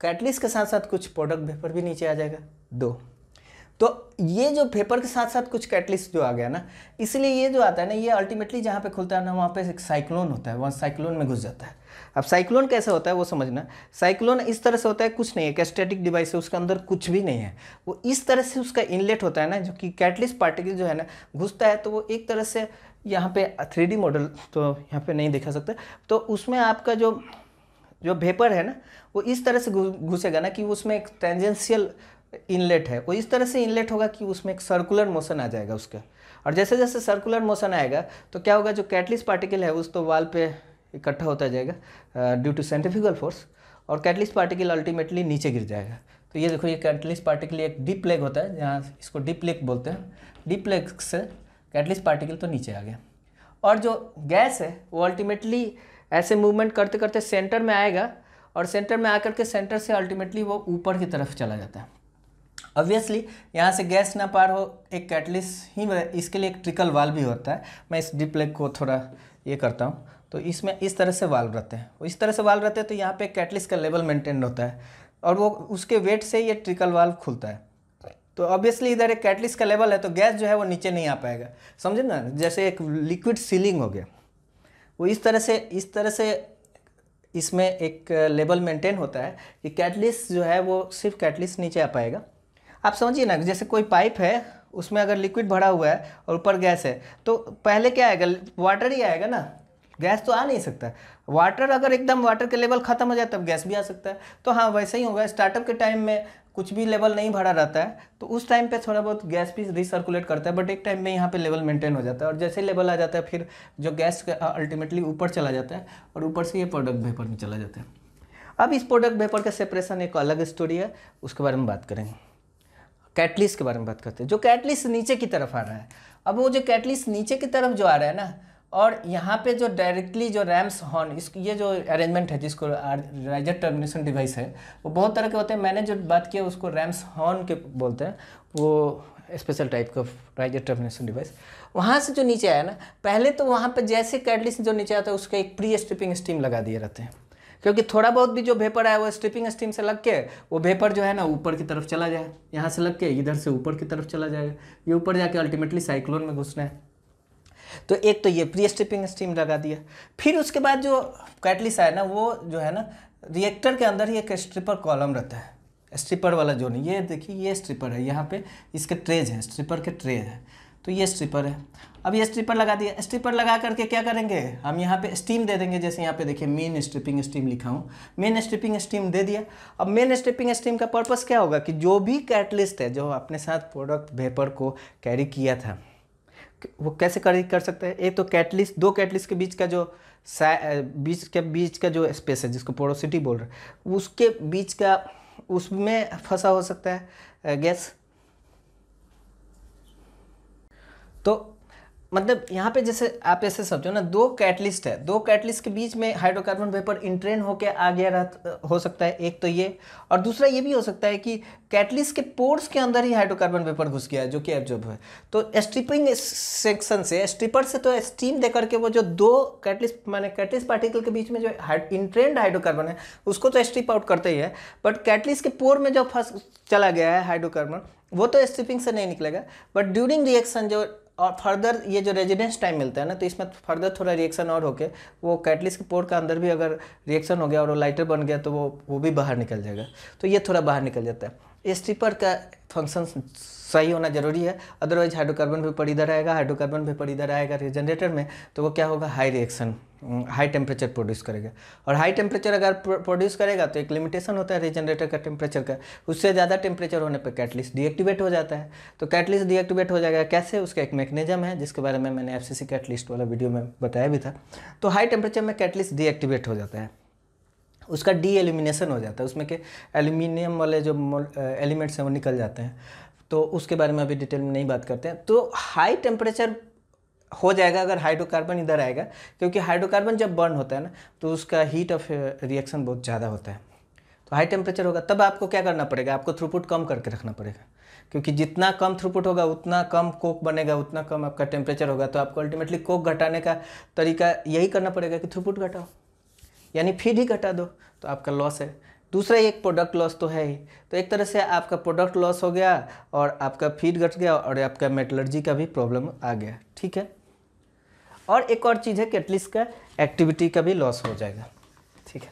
S1: कैटलिस्ट के साथ साथ कुछ प्रोडक्ट वेपर भी नीचे आ जाएगा दो तो ये जो पेपर के साथ साथ कुछ कैटलिस्ट जो आ गया ना इसलिए ये जो आता है ना ये अल्टीमेटली जहाँ पे खुलता है ना वहाँ पे एक साइक्लोन होता है वहाँ साइक्लोन में घुस जाता है अब साइक्लोन कैसे होता है वो समझना साइक्लोन इस तरह से होता है कुछ नहीं है कैस्टेटिक डिवाइस है उसके अंदर कुछ भी नहीं है वो इस तरह से उसका इनलेट होता है ना जो कि कैटलिस्ट पार्टिकल जो है ना घुसता है तो वो एक तरह से यहाँ पे थ्री मॉडल तो यहाँ पे नहीं देखा सकता तो उसमें आपका जो जो भेपर है ना वो इस तरह से घुसेगा ना कि उसमें एक टेंजेंशियल इनलेट है वो इस तरह से इनलेट होगा कि उसमें एक सर्कुलर मोशन आ जाएगा उसका और जैसे जैसे सर्कुलर मोशन आएगा तो क्या होगा जो कैटलिस पार्टिकल है उस तो वाल पे इकट्ठा होता जाएगा ड्यू टू साइंटिफिकल फोर्स और कैटलिस पार्टिकल अल्टीमेटली नीचे गिर जाएगा तो ये देखो ये कैटलिस पार्टिकल एक डीप लेग होता है जहाँ इसको डीप लेग बोलते हैं डीप लेग से कैटलिस पार्टिकल तो नीचे आ गया और जो गैस है वो अल्टीमेटली ऐसे मूवमेंट करते करते सेंटर में आएगा और सेंटर में आकर के सेंटर से अल्टीमेटली वो ऊपर की तरफ चला जाता है ऑब्वियसली यहाँ से गैस ना पार हो एक कैटलिस ही इसके लिए एक ट्रिकल वाल भी होता है मैं इस डीप लेग को थोड़ा ये करता हूँ तो इसमें इस तरह से वाल्व रहते हैं इस तरह से वाल्व रहते हैं तो यहाँ पे कैटलिस का लेवल मेंटेन होता है और वो उसके वेट से ये ट्रिकल वाल्व खुलता है तो ऑब्वियसली इधर एक कैटलिस का लेवल है तो गैस जो है वो नीचे नहीं आ पाएगा समझे ना जैसे एक लिक्विड सीलिंग हो गया वो इस तरह से इस तरह से इसमें एक लेवल मेंटेन होता है कि कैटलिस जो है वो सिर्फ कैटलिस नीचे आ पाएगा आप समझिए ना जैसे कोई पाइप है उसमें अगर लिक्विड भरा हुआ है और ऊपर गैस है तो पहले क्या आएगा वाटर ही आएगा ना गैस तो आ नहीं सकता वाटर अगर एकदम वाटर के लेवल ख़त्म हो जाए तब गैस भी आ सकता है तो हाँ वैसे ही होगा स्टार्टअप के टाइम में कुछ भी लेवल नहीं भरा रहता है तो उस टाइम पे थोड़ा बहुत गैस भी रिसर्कुलेट करता है बट एक टाइम में यहाँ पे लेवल मेंटेन हो जाता है और जैसे लेवल आ जाता है फिर जो गैस अल्टीमेटली ऊपर चला जाता है और ऊपर से ये प्रोडक्ट वेपर में चला जाता है अब इस प्रोडक्ट वेपर का सेपरेशन एक अलग स्टोरी है उसके बारे में बात करेंगे कैटलिस के बारे में बात करते हैं जो कैटलिस नीचे की तरफ आ रहा है अब वो जो कैटलिस नीचे की तरफ जो आ रहा है ना और यहाँ पे जो डायरेक्टली जो रैम्स हॉर्न इस ये जो अरेंजमेंट है जिसको राइजर टर्मिनेशन डिवाइस है वो बहुत तरह के होते हैं मैंने जो बात किया उसको रैम्स हॉर्न के बोलते हैं वो स्पेशल टाइप का राइजर टर्मिनेशन डिवाइस वहाँ से जो नीचे आया ना पहले तो वहाँ पर जैसे कैडलिस जो नीचे आता है उसका एक प्री स्ट्रिपिंग स्टीम लगा दिए रहते हैं क्योंकि थोड़ा बहुत भी जो भेपर आया वो स्ट्रिपिंग स्टीम से लग के वो भेपर जो है ना ऊपर की तरफ चला जाए यहाँ से लग के इधर से ऊपर की तरफ चला जाएगा ये ऊपर जाके अल्टीमेटली साइक्लोन में घुसना है तो एक तो ये प्री स्ट्रिपिंग स्टीम लगा दिया फिर उसके बाद जो कैटलिस आया ना वो जो है ना रिएक्टर के अंदर ही एक स्ट्रिपर कॉलम रहता है स्ट्रिपर वाला जोन ये देखिए ये स्ट्रिपर है यहाँ पे इसके ट्रेज हैं स्ट्रिपर के ट्रेज हैं तो ये स्ट्रिपर है अब ये स्ट्रिपर लगा दिया स्ट्रिपर लगा करके क्या करेंगे हम यहाँ पे स्टीम दे देंगे जैसे यहाँ पे देखिए मेन स्ट्रिपिंग स्टीम लिखा हूँ मेन स्ट्रिपिंग स्टीम दे दिया अब मेन स्ट्रिपिंग स्टीम का पर्पस क्या होगा कि जो भी कैटलिस्ट है जो अपने साथ प्रोडक्ट वेपर को कैरी किया था वो कैसे कर कर सकते हैं एक तो कैटलिस्ट दो कैटलिस्ट के बीच का जो बीच के बीच का जो स्पेस है जिसको पोरोसिटी बोल रहे हैं उसके बीच का उसमें फंसा हो सकता है गैस तो मतलब यहाँ पे जैसे आप ऐसे समझो ना दो कैटलिस्ट है दो कैटलिस्ट के बीच में हाइड्रोकार्बन वेपर इंट्रेन होकर आ गया रह हो सकता है एक तो ये और दूसरा ये भी हो सकता है कि कैटलिस्ट के पोर्स के अंदर ही हाइड्रोकार्बन वेपर घुस गया है जो कि एब्जॉर्ब है तो स्ट्रिपिंग सेक्शन से स्ट्रिपर से तो स्टीम दे करके वो जो दो कैटलिस्ट माने कैटलिस्ट पार्टिकल के बीच में जो इंट्रेंड हाइड्रोकार्बन है उसको तो स्ट्रिप आउट करते ही है बट कैटलिस्ट के पोर में जो फंस चला गया है हाइड्रोकार्बन वो तो स्ट्रिपिंग से नहीं निकलेगा बट ड्यूरिंग रिएक्शन जो और फर्दर ये जो रेजिडेंस टाइम मिलता है ना तो इसमें फर्दर थोड़ा रिएक्शन और होके वो कैटलिस्ट के पोर्ट का अंदर भी अगर रिएक्शन हो गया और वो लाइटर बन गया तो वो वो भी बाहर निकल जाएगा तो ये थोड़ा बाहर निकल जाता है स्ट्रिपर का फंक्शन सही होना जरूरी है अदरवाइज हाइड्रोकार्बन पेपर इधर आएगा हाइड्रोकार्बन पेपर इधर आएगा रिजनरेटर में तो वो क्या होगा high reaction high temperature produce करेगा और हाई टेम्परेचर अगर प्रोड्यूस करेगा तो एक लिमिटेशन होता है रिजनरेटर का टेम्परेचर का उससे ज़्यादा टेम्परेचर होने पर कैटलिस्ट डीएक्टिवेट हो जाता है तो कैटलिस्ट डीएक्टिवेट हो जाएगा कैसे उसका एक मैकेनिज्म है जिसके बारे में मैंने एफ सी कैटलिस्ट वाला वीडियो में बताया भी था तो हाई टेम्परेचर में कैटलिस्ट डीएक्टिवेट हो जाता है उसका डी एलिमिनेशन हो जाता है उसमें के एल्यूमिनियम वाले जो एलिमेंट्स हैं वो निकल जाते हैं तो उसके बारे में अभी डिटेल में नहीं बात करते हैं तो हाई टेम्परेचर हो जाएगा अगर हाइड्रोकार्बन इधर आएगा क्योंकि हाइड्रोकार्बन जब बर्न होता है ना तो उसका हीट ऑफ रिएक्शन बहुत ज़्यादा होता है तो हाई टेम्परेचर होगा तब आपको क्या करना पड़ेगा आपको थ्रूपुट कम करके रखना पड़ेगा क्योंकि जितना कम थ्रूपुट होगा उतना कम कोक बनेगा उतना कम आपका टेम्परेचर होगा तो आपको अल्टीमेटली कोक घटाने का तरीका यही करना पड़ेगा कि थ्रूपुट घटाओ यानी फीड ही घटा दो तो आपका लॉस है दूसरा एक प्रोडक्ट लॉस तो है ही तो एक तरह से आपका प्रोडक्ट लॉस हो गया और आपका फीड घट गया और आपका मेटलर्जी का भी प्रॉब्लम आ गया ठीक है और एक और चीज़ है कि का एक्टिविटी का भी लॉस हो जाएगा ठीक है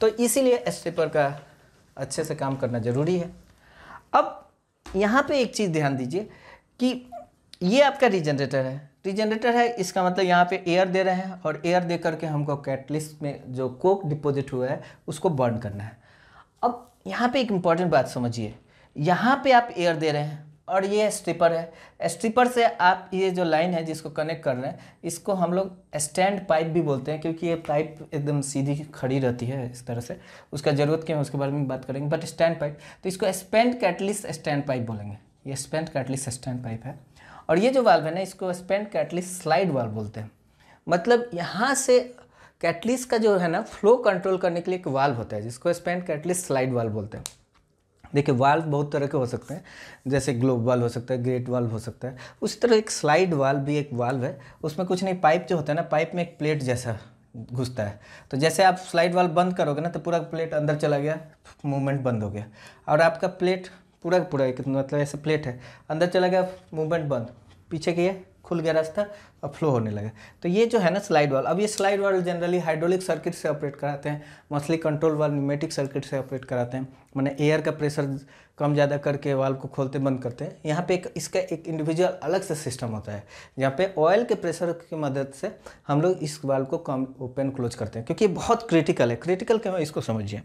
S1: तो इसीलिए स्टेपर का अच्छे से काम करना ज़रूरी है अब यहाँ पे एक चीज़ ध्यान दीजिए कि ये आपका रिजनरेटर है रिजेनरेटर है इसका मतलब यहाँ पे एयर दे रहे हैं और एयर दे करके हमको कैटलिस्ट में जो कोक डिपोजिट हुआ है उसको बर्न करना है अब यहाँ पे एक इम्पॉर्टेंट बात समझिए यहाँ पे आप एयर दे रहे हैं और ये स्ट्रिपर है स्ट्रिपर से आप ये जो लाइन है जिसको कनेक्ट कर रहे हैं इसको हम लोग स्टैंड पाइप भी बोलते हैं क्योंकि ये पाइप एकदम सीधी खड़ी रहती है इस तरह से उसका ज़रूरत क्या है उसके बारे में बात करेंगे बट स्टैंड पाइप तो इसको स्पेंड कैटलिस्ट स्टैंड पाइप बोलेंगे ये स्पेंड कैटलिस्ट स्टैंड पाइप है और ये जो वाल्व है ना इसको स्पेंड कैटलिस्ट स्लाइड वाल्व बोलते हैं मतलब यहाँ से कैटलिस्ट का जो है ना फ्लो कंट्रोल करने के लिए एक वाल्व होता है जिसको स्पेंड कैटलिस्ट स्लाइड वाल्व बोलते हैं देखिए वाल्व बहुत तरह के हो सकते हैं जैसे ग्लोब वाल्व हो सकता है ग्रेट वाल्व हो सकता है उस तरह एक स्लाइड वाल्व भी एक वाल्व है उसमें कुछ नहीं पाइप जो होता है ना पाइप में एक प्लेट जैसा घुसता है तो जैसे आप स्लाइड वाल्व बंद करोगे ना तो पूरा प्लेट अंदर चला गया मूवमेंट बंद हो गया और आपका प्लेट पूरा पूरा एक मतलब ऐसे प्लेट है अंदर चला गया मूवमेंट बंद पीछे किया खुल गया रास्ता और फ्लो होने लगा तो ये जो है ना स्लाइड वाल अब ये slide valve generally hydraulic circuit से ऑपरेट कराते हैं mostly control valve pneumatic circuit से ऑपरेट कराते हैं मैंने एयर का प्रेशर कम ज़्यादा करके वाल्व को खोलते बंद करते हैं यहाँ पे एक इसका एक इंडिविजुअल अलग से सिस्टम होता है यहाँ पे ऑयल के प्रेशर की मदद से हम लोग इस वाल्व को कम ओपन क्लोज करते हैं क्योंकि बहुत क्रिटिकल है क्रिटिकल क्यों इसको समझिए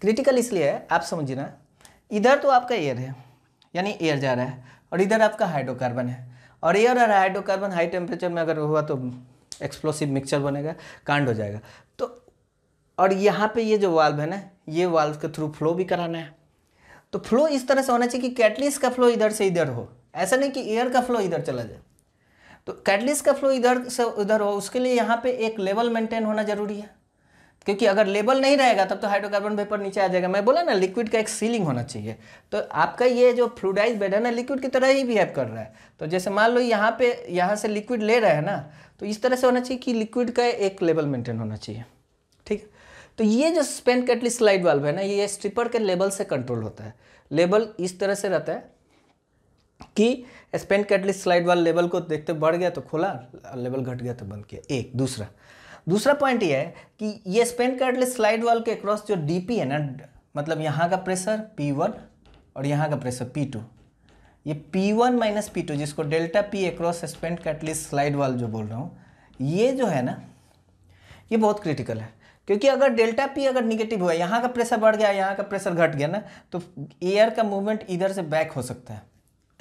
S1: क्रिटिकल इसलिए है आप समझिए ना इधर तो आपका एयर है यानी एयर जा रहा है और इधर आपका हाइड्रोकार्बन है और एयर और हाइड्रोकार्बन हाई टेम्परेचर में अगर हुआ तो एक्सप्लोसिव मिक्सचर बनेगा कांड हो जाएगा तो और यहाँ पे ये जो वाल्व है ना ये वाल्व के थ्रू फ्लो भी कराना है तो फ्लो इस तरह से होना चाहिए कि कैटलिस का फ्लो इधर से इधर हो ऐसा नहीं कि एयर का फ्लो इधर चला जाए तो कैटलिस का फ्लो इधर से उधर हो उसके लिए यहाँ पे एक लेवल मेंटेन होना जरूरी है क्योंकि अगर लेबल नहीं रहेगा तब तो हाइड्रोकार्बन वेपर नीचे आ जाएगा मैं बोला ना लिक्विड का एक सीलिंग होना चाहिए तो आपका ये जो फ्लूडाइज बेड है ना लिक्विड की तरह ही बिहेव कर रहा है तो जैसे मान लो यहाँ पे यहाँ से लिक्विड ले रहे हैं ना तो इस तरह से होना चाहिए कि लिक्विड का एक लेवल मेंटेन होना चाहिए ठीक है तो ये जो स्पेन कैटली स्लाइड वाल्व है ना ये स्ट्रिपर के लेवल से कंट्रोल होता है लेवल इस तरह से रहता है कि spent catalyst slide valve level को देखते बढ़ गया तो खोला लेवल घट गया तो बंद किया एक दूसरा दूसरा पॉइंट ये है कि ये स्पेन कार्डलेस स्लाइड वाल के अक्रॉस जो डी है ना मतलब यहाँ का प्रेशर पी वन और यहाँ का प्रेशर पी टू ये P one minus P two जिसको delta P across spent catalyst slide valve जो बोल रहा हूँ ये जो है ना ये बहुत क्रिटिकल है क्योंकि अगर डेल्टा पी अगर निगेटिव हुआ यहाँ का प्रेशर बढ़ गया यहाँ का प्रेशर घट गया ना तो एयर का मूवमेंट इधर से बैक हो सकता है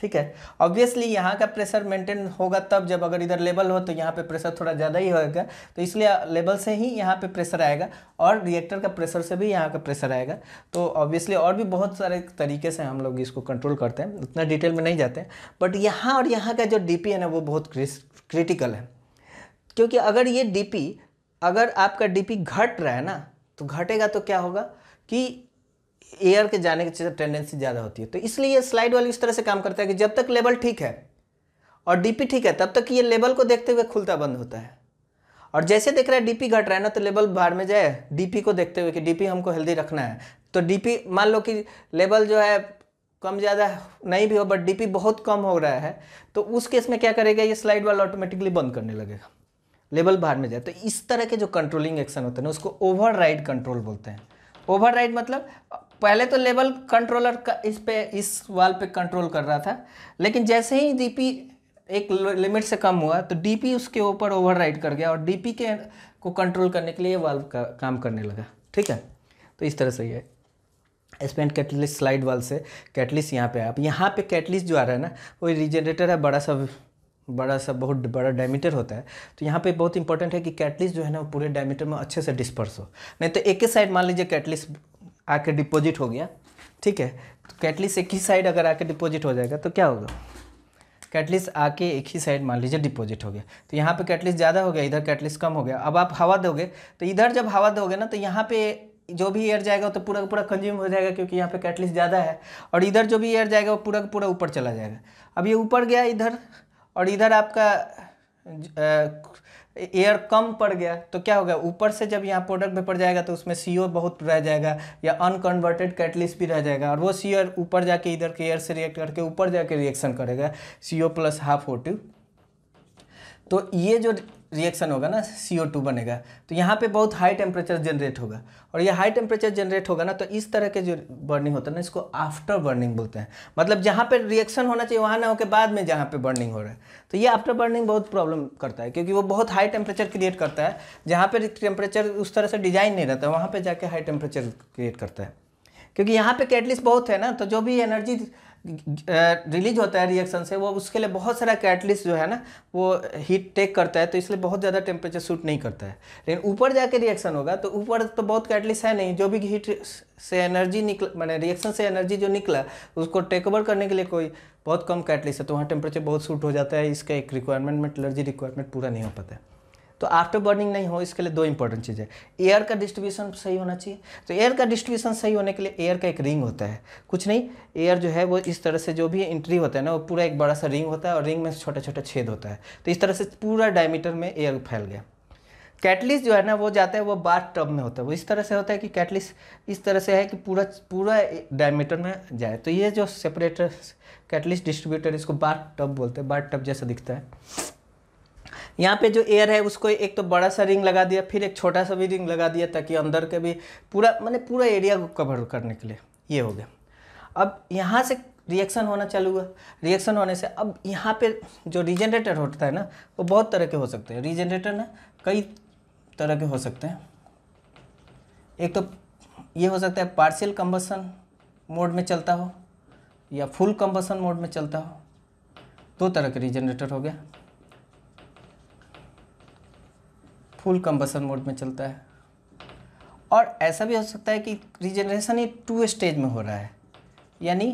S1: ठीक है ऑब्वियसली यहाँ का प्रेशर मेंटेन होगा तब जब अगर इधर लेवल हो तो यहाँ पे प्रेशर थोड़ा ज़्यादा ही होगा तो इसलिए लेवल से ही यहाँ पे प्रेशर आएगा और रिएक्टर का प्रेशर से भी यहाँ का प्रेशर आएगा तो ऑब्वियसली और भी बहुत सारे तरीके से हम लोग इसको कंट्रोल करते हैं उतना डिटेल में नहीं जाते बट यहाँ और यहाँ का जो डी है ना वो बहुत क्रिटिकल है क्योंकि अगर ये डी अगर आपका डी घट रहा है ना तो घटेगा तो क्या होगा कि एयर के जाने की टेंडेंसी ज़्यादा होती है तो इसलिए ये स्लाइड वाली इस तरह से काम करता है कि जब तक लेवल ठीक है और डीपी ठीक है तब तक ये लेवल को देखते हुए खुलता बंद होता है और जैसे देख रहा है डीपी घट रहा है ना तो लेवल बाहर में जाए डीपी को देखते हुए कि डीपी हमको हेल्दी रखना है तो डीपी मान लो कि लेवल जो है कम ज़्यादा नहीं भी हो बट डीपी बहुत कम हो रहा है तो उस केस में क्या करेगा ये स्लाइड वाला ऑटोमेटिकली बंद करने लगेगा लेवल बाहर में जाए तो इस तरह के जो कंट्रोलिंग एक्शन होते हैं उसको ओवर कंट्रोल बोलते हैं ओवर मतलब पहले तो लेवल कंट्रोलर का इस पे इस वाल पे कंट्रोल कर रहा था लेकिन जैसे ही डीपी एक लिमिट से कम हुआ तो डीपी उसके ऊपर ओवरराइड कर गया और डीपी के को कंट्रोल करने के लिए वाल्व का काम करने लगा ठीक है तो इस तरह से ये स्पेंट कैटलिस्ट स्लाइड वाल से कैटलिस्ट यहाँ पे आया अब यहाँ पे कैटलिस्ट जो आ रहा है ना वो रिजनरेटर है बड़ा सा बड़ा सा बहुत बड़ा डायमीटर होता है तो यहाँ पे बहुत इंपॉर्टेंट है कि कैटलिस्ट जो है ना वो पूरे डायमीटर में अच्छे से डिस्पर्स हो नहीं तो एक ही साइड मान लीजिए कैटलिस्ट आके डिपॉजिट हो गया ठीक है तो कैटलिस एक ही साइड अगर आके डिपॉजिट हो जाएगा तो क्या होगा कैटलिस आके एक ही साइड मान लीजिए डिपॉजिट हो गया तो यहाँ पे कैटलिस ज़्यादा हो गया इधर कैटलिस कम हो गया अब आप हवा दोगे तो इधर जब हवा दोगे ना तो यहाँ पे जो भी एयर जाएगा तो पूरा पूरा कंज्यूम हो जाएगा क्योंकि यहाँ पे कैटलिस ज़्यादा है और इधर जो भी एयर जाएगा वो पूरा पूरा ऊपर चला जाएगा अब ये ऊपर गया इधर और इधर आपका एयर कम पड़ गया तो क्या होगा ऊपर से जब यहाँ प्रोडक्ट पड़ जाएगा तो उसमें सी बहुत रह जाएगा या अनकन्वर्टेड कैटलिस्ट भी रह जाएगा और वो सी ऊपर जाके इधर के एयर से रिएक्ट करके ऊपर जाके रिएक्शन करेगा सी प्लस हाफ ओ तो ये जो रिएक्शन होगा ना सी बनेगा तो यहाँ पे बहुत हाई टेम्परेचर जनरेट होगा और ये हाई टेम्परेचर जनरेट होगा ना तो इस तरह के जो बर्निंग होता है ना इसको आफ्टर बर्निंग बोलते हैं मतलब जहाँ पे रिएक्शन होना चाहिए वहाँ ना होकर बाद में जहाँ पे बर्निंग हो रहा है तो ये आफ्टर बर्निंग बहुत प्रॉब्लम करता है क्योंकि वो बहुत हाई टेम्परेचर क्रिएट करता है जहाँ पर टेम्परेचर उस तरह से डिजाइन नहीं रहता है वहाँ पर जाके हाई टेम्परेचर क्रिएट करता है क्योंकि यहाँ पर कैटलिस्ट बहुत है ना तो जो भी एनर्जी रिलीज होता है रिएक्शन से वो उसके लिए बहुत सारा कैटलिस्ट जो है ना वो हीट टेक करता है तो इसलिए बहुत ज़्यादा टेम्परेचर सूट नहीं करता है लेकिन ऊपर जाके रिएक्शन होगा तो ऊपर तो बहुत कैटलिस्ट है नहीं जो भी हीट से एनर्जी निकल मैंने रिएक्शन से एनर्जी जो निकला उसको टेक ओवर करने के लिए कोई बहुत कम कैटलिस्ट है तो वहाँ टेम्परेचर बहुत सूट हो जाता है इसका एक रिक्वायरमेंट मेटलर्जी रिक्वायरमेंट पूरा नहीं हो पाता है तो आफ्टर बर्निंग नहीं हो इसके लिए दो इंपॉर्टेंट चीज़ें एयर का डिस्ट्रीब्यूशन सही होना चाहिए तो एयर का डिस्ट्रीब्यूशन सही होने के लिए एयर का एक रिंग होता है कुछ नहीं एयर जो है वो इस तरह से जो भी एंट्री होता है ना वो पूरा एक बड़ा सा रिंग होता है और रिंग में छोटा छोटा छेद होता है तो इस तरह से पूरा डायमीटर में एयर फैल गया कैटलिस जो है ना वो जाता है वो बाथ टब में होता है वो इस तरह से होता है कि कैटलिस इस तरह से है कि पूरा पूरा डायमीटर में जाए तो ये जो सेपरेटर कैटलिस डिस्ट्रीब्यूटर इसको बाथ टब बोलते हैं बाथ टब जैसा दिखता है यहाँ पे जो एयर है उसको एक तो बड़ा सा रिंग लगा दिया फिर एक छोटा सा भी रिंग लगा दिया ताकि अंदर के भी पूरा मैंने पूरा एरिया को कवर करने के लिए ये हो गया अब यहाँ से रिएक्शन होना चालू हुआ रिएक्शन होने से अब यहाँ पे जो रीजनरेटर होता है ना वो बहुत तरह के हो सकते हैं रीजनरेटर ना कई तरह के हो सकते हैं एक तो ये हो सकता है पार्शियल कम्बसन मोड में चलता हो या फुल कम्बसन मोड में चलता हो दो तरह के रीजनरेटर हो गया फुल कंबसन मोड में चलता है और ऐसा भी हो सकता है कि रिजनरेशन ये टू स्टेज में हो रहा है यानी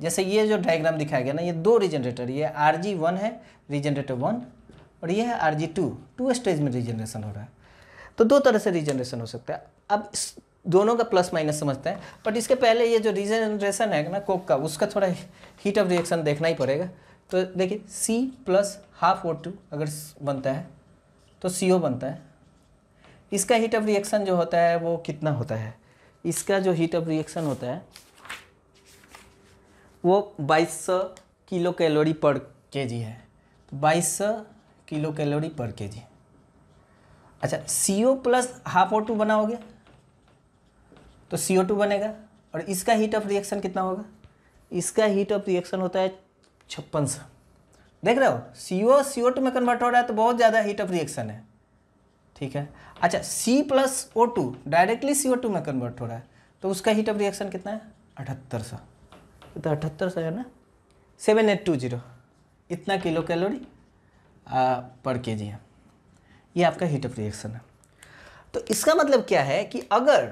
S1: जैसे ये जो डायग्राम दिखाया गया ना ये दो रिजनरेटर ये आर जी वन है रिजनरेटर वन और ये है R G two two stage में रिजनरेशन हो रहा है तो दो तरह से रिजनरेशन हो सकता है अब इस दोनों का प्लस माइनस समझते हैं बट इसके पहले ये जो रिजनरेशन है ना कोक का उसका थोड़ा हीट ऑफ रिएक्शन देखना ही पड़ेगा तो देखिए C plus half O two अगर बनता है तो सी बनता है इसका हीट ऑफ रिएक्शन जो होता है वो कितना होता है इसका जो हीट ऑफ रिएक्शन होता है वो 2200 किलो कैलोरी पर केजी है तो 2200 किलो कैलोरी पर केजी अच्छा C O plus half O two बना हो गया तो सी ओ टू बनेगा और इसका हीट ऑफ रिएक्शन कितना होगा इसका हीट ऑफ रिएक्शन होता है छप्पन सौ देख रहे हो सी ओ सी ओ टू में कन्वर्ट हो रहा है तो बहुत ज़्यादा हीट ऑफ रिएक्शन है ठीक है अच्छा C plus O two directly C O two में कन्वर्ट हो रहा है तो उसका हीट ऑफ रिएक्शन कितना है अठहत्तर सौ तो अठहत्तर सौ है ना सेवन एट टू जीरो इतना किलो कैलोरी पर के जी है ये आपका हीट ऑफ रिएक्शन है तो इसका मतलब क्या है कि अगर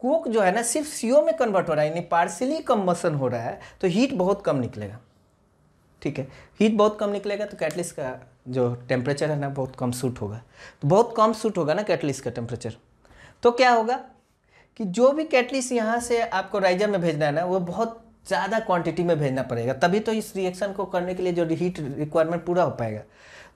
S1: कोक जो है ना सिर्फ सी ओ में कन्वर्ट हो रहा है यानी पार्सली कम्बसन हो रहा है तो हीट बहुत कम निकलेगा ठीक है हीट बहुत कम निकलेगा तो कैटलिस्ट का जो टेम्परेचर है ना बहुत कम सूट होगा तो बहुत कम सूट होगा ना कैटलिस्ट का टेम्परेचर तो क्या होगा कि जो भी कैटलिस्ट यहाँ से आपको राइजर में भेजना है ना वो बहुत ज़्यादा क्वांटिटी में भेजना पड़ेगा तभी तो इस रिएक्शन को करने के लिए जो हीट रिक्वायरमेंट पूरा हो पाएगा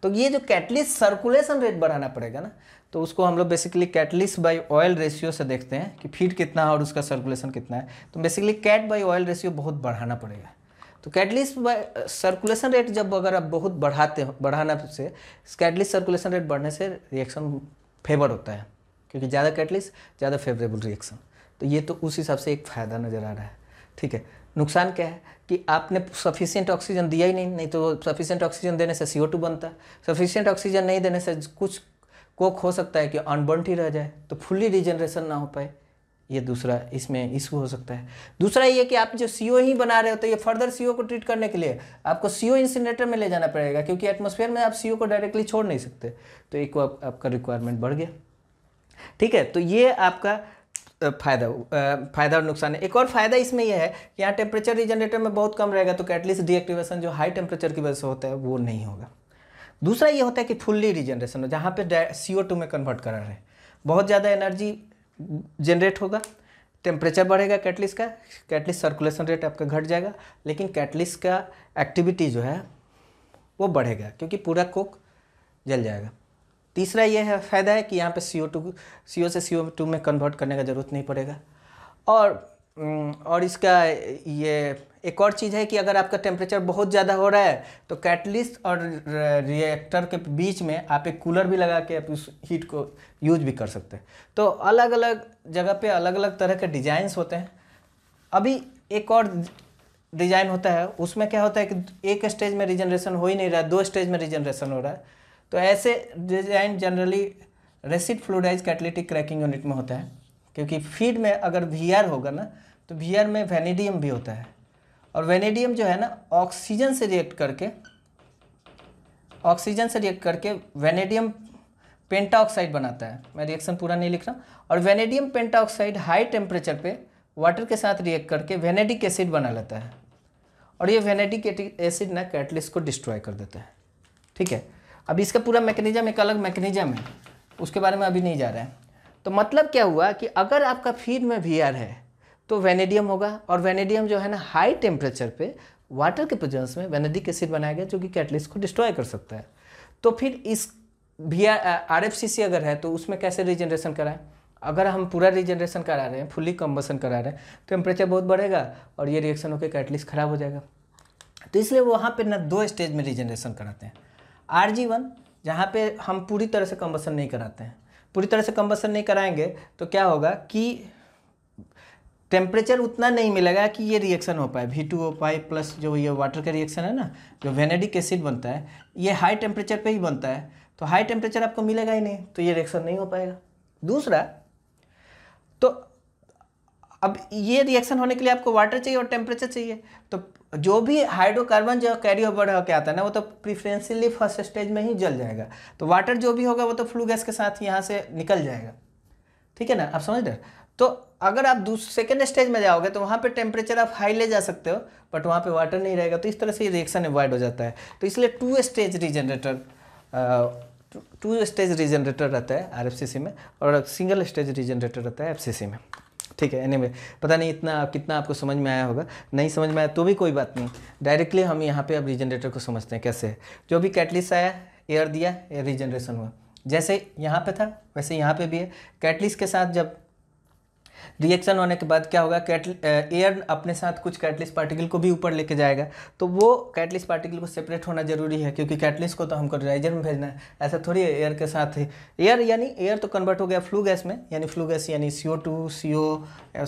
S1: तो ये जो कैटलिस्ट सर्कुलेशन रेट बढ़ाना पड़ेगा ना तो उसको हम लोग basically catalyst by oil ratio से देखते हैं कि फीट कितना है और उसका सर्कुलेशन कितना है तो basically cat by oil ratio बहुत बढ़ाना पड़ेगा तो कैटलिस सर्कुलेशन रेट जब अगर आप बहुत बढ़ाते हो बढ़ाना से कैटलिस सर्कुलेशन रेट बढ़ने से रिएक्शन फेवर होता है क्योंकि ज़्यादा कैटलिस ज़्यादा फेवरेबल रिएक्शन तो ये तो उस हिसाब से एक फ़ायदा नज़र आ रहा है ठीक है नुकसान क्या है कि आपने सफिशियंट ऑक्सीजन दिया ही नहीं नहीं तो सफिशियंट ऑक्सीजन देने से सी बनता है सफिशियंट ऑक्सीजन नहीं देने से कुछ कोक हो सकता है कि अनबर्न ही रह जाए तो फुल्ली रिजनरेशन ना हो पाए ये दूसरा इसमें इशू हो सकता है दूसरा ये कि आप जो सी ही बना रहे हो तो ये फर्दर सी को ट्रीट करने के लिए आपको सी ओ में ले जाना पड़ेगा क्योंकि एटमोसफेयर में आप सी को डायरेक्टली छोड़ नहीं सकते तो एक आप, आपका रिक्वायरमेंट बढ़ गया ठीक है तो ये आपका फ़ायदा फ़ायदा और नुकसान है एक और फ़ायदा इसमें यह है कि यहाँ टेम्परेचर रिजनरेटर में बहुत कम रहेगा तो कैटलिस्ट डीएक्टिवेशन जो हाई टेम्परेचर की वजह से होता है वो नहीं होगा दूसरा ये होता है कि फुल्ली रिजनरेशन हो जहाँ पे सी ओ टू में कन्वर्ट करा रहे हैं बहुत ज़्यादा एनर्जी जनरेट होगा टेम्परेचर बढ़ेगा कैटलिस का कैटलिस सर्कुलेशन रेट आपका घट जाएगा लेकिन कैटलिस का एक्टिविटी जो है वो बढ़ेगा क्योंकि पूरा कोक जल जाएगा तीसरा ये है फ़ायदा है कि यहाँ पे सी ओ टू सी ओ से सी ओ टू में कन्वर्ट करने का ज़रूरत नहीं पड़ेगा और हम्म, और इसका ये एक और चीज़ है कि अगर आपका टेम्परेचर बहुत ज़्यादा हो रहा है तो कैटलिस्ट और रिएक्टर के बीच में आप एक कूलर भी लगा के आप उस हीट को यूज भी कर सकते हैं तो अलग अलग जगह पे अलग अलग तरह के डिजाइंस होते हैं अभी एक और डिजाइन होता है उसमें क्या होता है कि एक स्टेज में रिजनरेशन हो ही नहीं रहा है दो स्टेज में रिजनरेशन हो रहा है तो ऐसे design generally resid fluidised catalytic cracking unit में होता है क्योंकि फीड में अगर वी होगा ना तो वी में वेनेडियम भी होता है और वेनेडियम जो है ना ऑक्सीजन से रिएक्ट करके ऑक्सीजन से रिएक्ट करके वेनेडियम पेंटाऑक्साइड बनाता है मैं रिएक्शन पूरा नहीं लिख रहा और वेनेडियम पेंटाऑक्साइड हाई टेम्परेचर पे वाटर के साथ रिएक्ट करके वेनेडिक एसिड बना लेता है और ये वेनेडिक एसिड ना कैटलिस्ट को डिस्ट्रॉय कर देता है ठीक है अब इसका पूरा मैकेनिज्म एक अलग मैकेनिज्म है उसके बारे में अभी नहीं जा रहा है तो मतलब क्या हुआ कि अगर आपका फीड में वी है तो वेनेडियम होगा और वेनेडियम जो है ना हाई टेम्परेचर पे वाटर के प्रजेंस में वेनेडिक एसिड बनाया गया जो कि कैटलिस्ट को डिस्ट्रॉय कर सकता है तो फिर इस वी आर अगर है तो उसमें कैसे रिजनरेशन कराएं अगर हम पूरा रिजनरेशन करा रहे हैं फुली कम्बसन करा रहे हैं टेम्परेचर तो बहुत बढ़ेगा और ये रिएक्शन होकर कैटलिस्ट खराब हो जाएगा तो इसलिए वहाँ पर ना दो स्टेज में रिजनरेशन कराते हैं आर जी वन जहाँ पर हम पूरी तरह से कम्बसन नहीं कराते हैं पूरी तरह से कंबसन नहीं कराएंगे तो क्या होगा कि टेम्परेचर उतना नहीं मिलेगा कि ये रिएक्शन हो पाए V two O five plus जो ये वाटर का रिएक्शन है ना जो वेनेडिक एसिड बनता है ये हाई टेम्परेचर पे ही बनता है तो हाई टेम्परेचर आपको मिलेगा ही नहीं तो ये रिएक्शन नहीं हो पाएगा दूसरा तो अब ये रिएक्शन होने के लिए आपको वाटर चाहिए और टेम्परेचर चाहिए तो जो भी हाइड्रोकार्बन जो कैरी ओवर होकर आता है ना वो तो प्रिफ्रेंशियली फर्स्ट स्टेज में ही जल जाएगा तो वाटर जो भी होगा वो तो फ्लू गैस के साथ यहाँ से निकल जाएगा ठीक है ना आप समझ रहे तो अगर आप सेकेंड स्टेज में जाओगे तो वहाँ पे टेम्परेचर आप हाई ले जा सकते हो बट वहाँ पे वाटर नहीं रहेगा तो इस तरह से ये रिएक्शन अवॉइड हो जाता है तो इसलिए two stage regenerator two stage regenerator रहता है आर में और सिंगल स्टेज रीजनरेटर रहता है एफ में ठीक है एनीवे पता नहीं इतना कितना आपको समझ में आया होगा नहीं समझ में आया तो भी कोई बात नहीं डायरेक्टली हम यहाँ पे अब रीजनरेटर को समझते हैं कैसे जो भी कैटलिस्ट आया एयर दिया एयर रीजनरेशन हुआ जैसे यहाँ पे था वैसे यहाँ पे भी है कैटलिस्ट के साथ जब रिएक्शन होने के बाद क्या होगा कैटल एयर अपने साथ कुछ कैटलिस पार्टिकल को भी ऊपर लेके जाएगा तो वो कैटलिस पार्टिकल को सेपरेट होना जरूरी है क्योंकि कैटलिस को तो हमको राइजर में भेजना है ऐसा थोड़ी है एयर के साथ ही एयर यानी एयर तो कन्वर्ट हो गया फ्लू गैस में यानी फ्लू गैस यानी C O two C O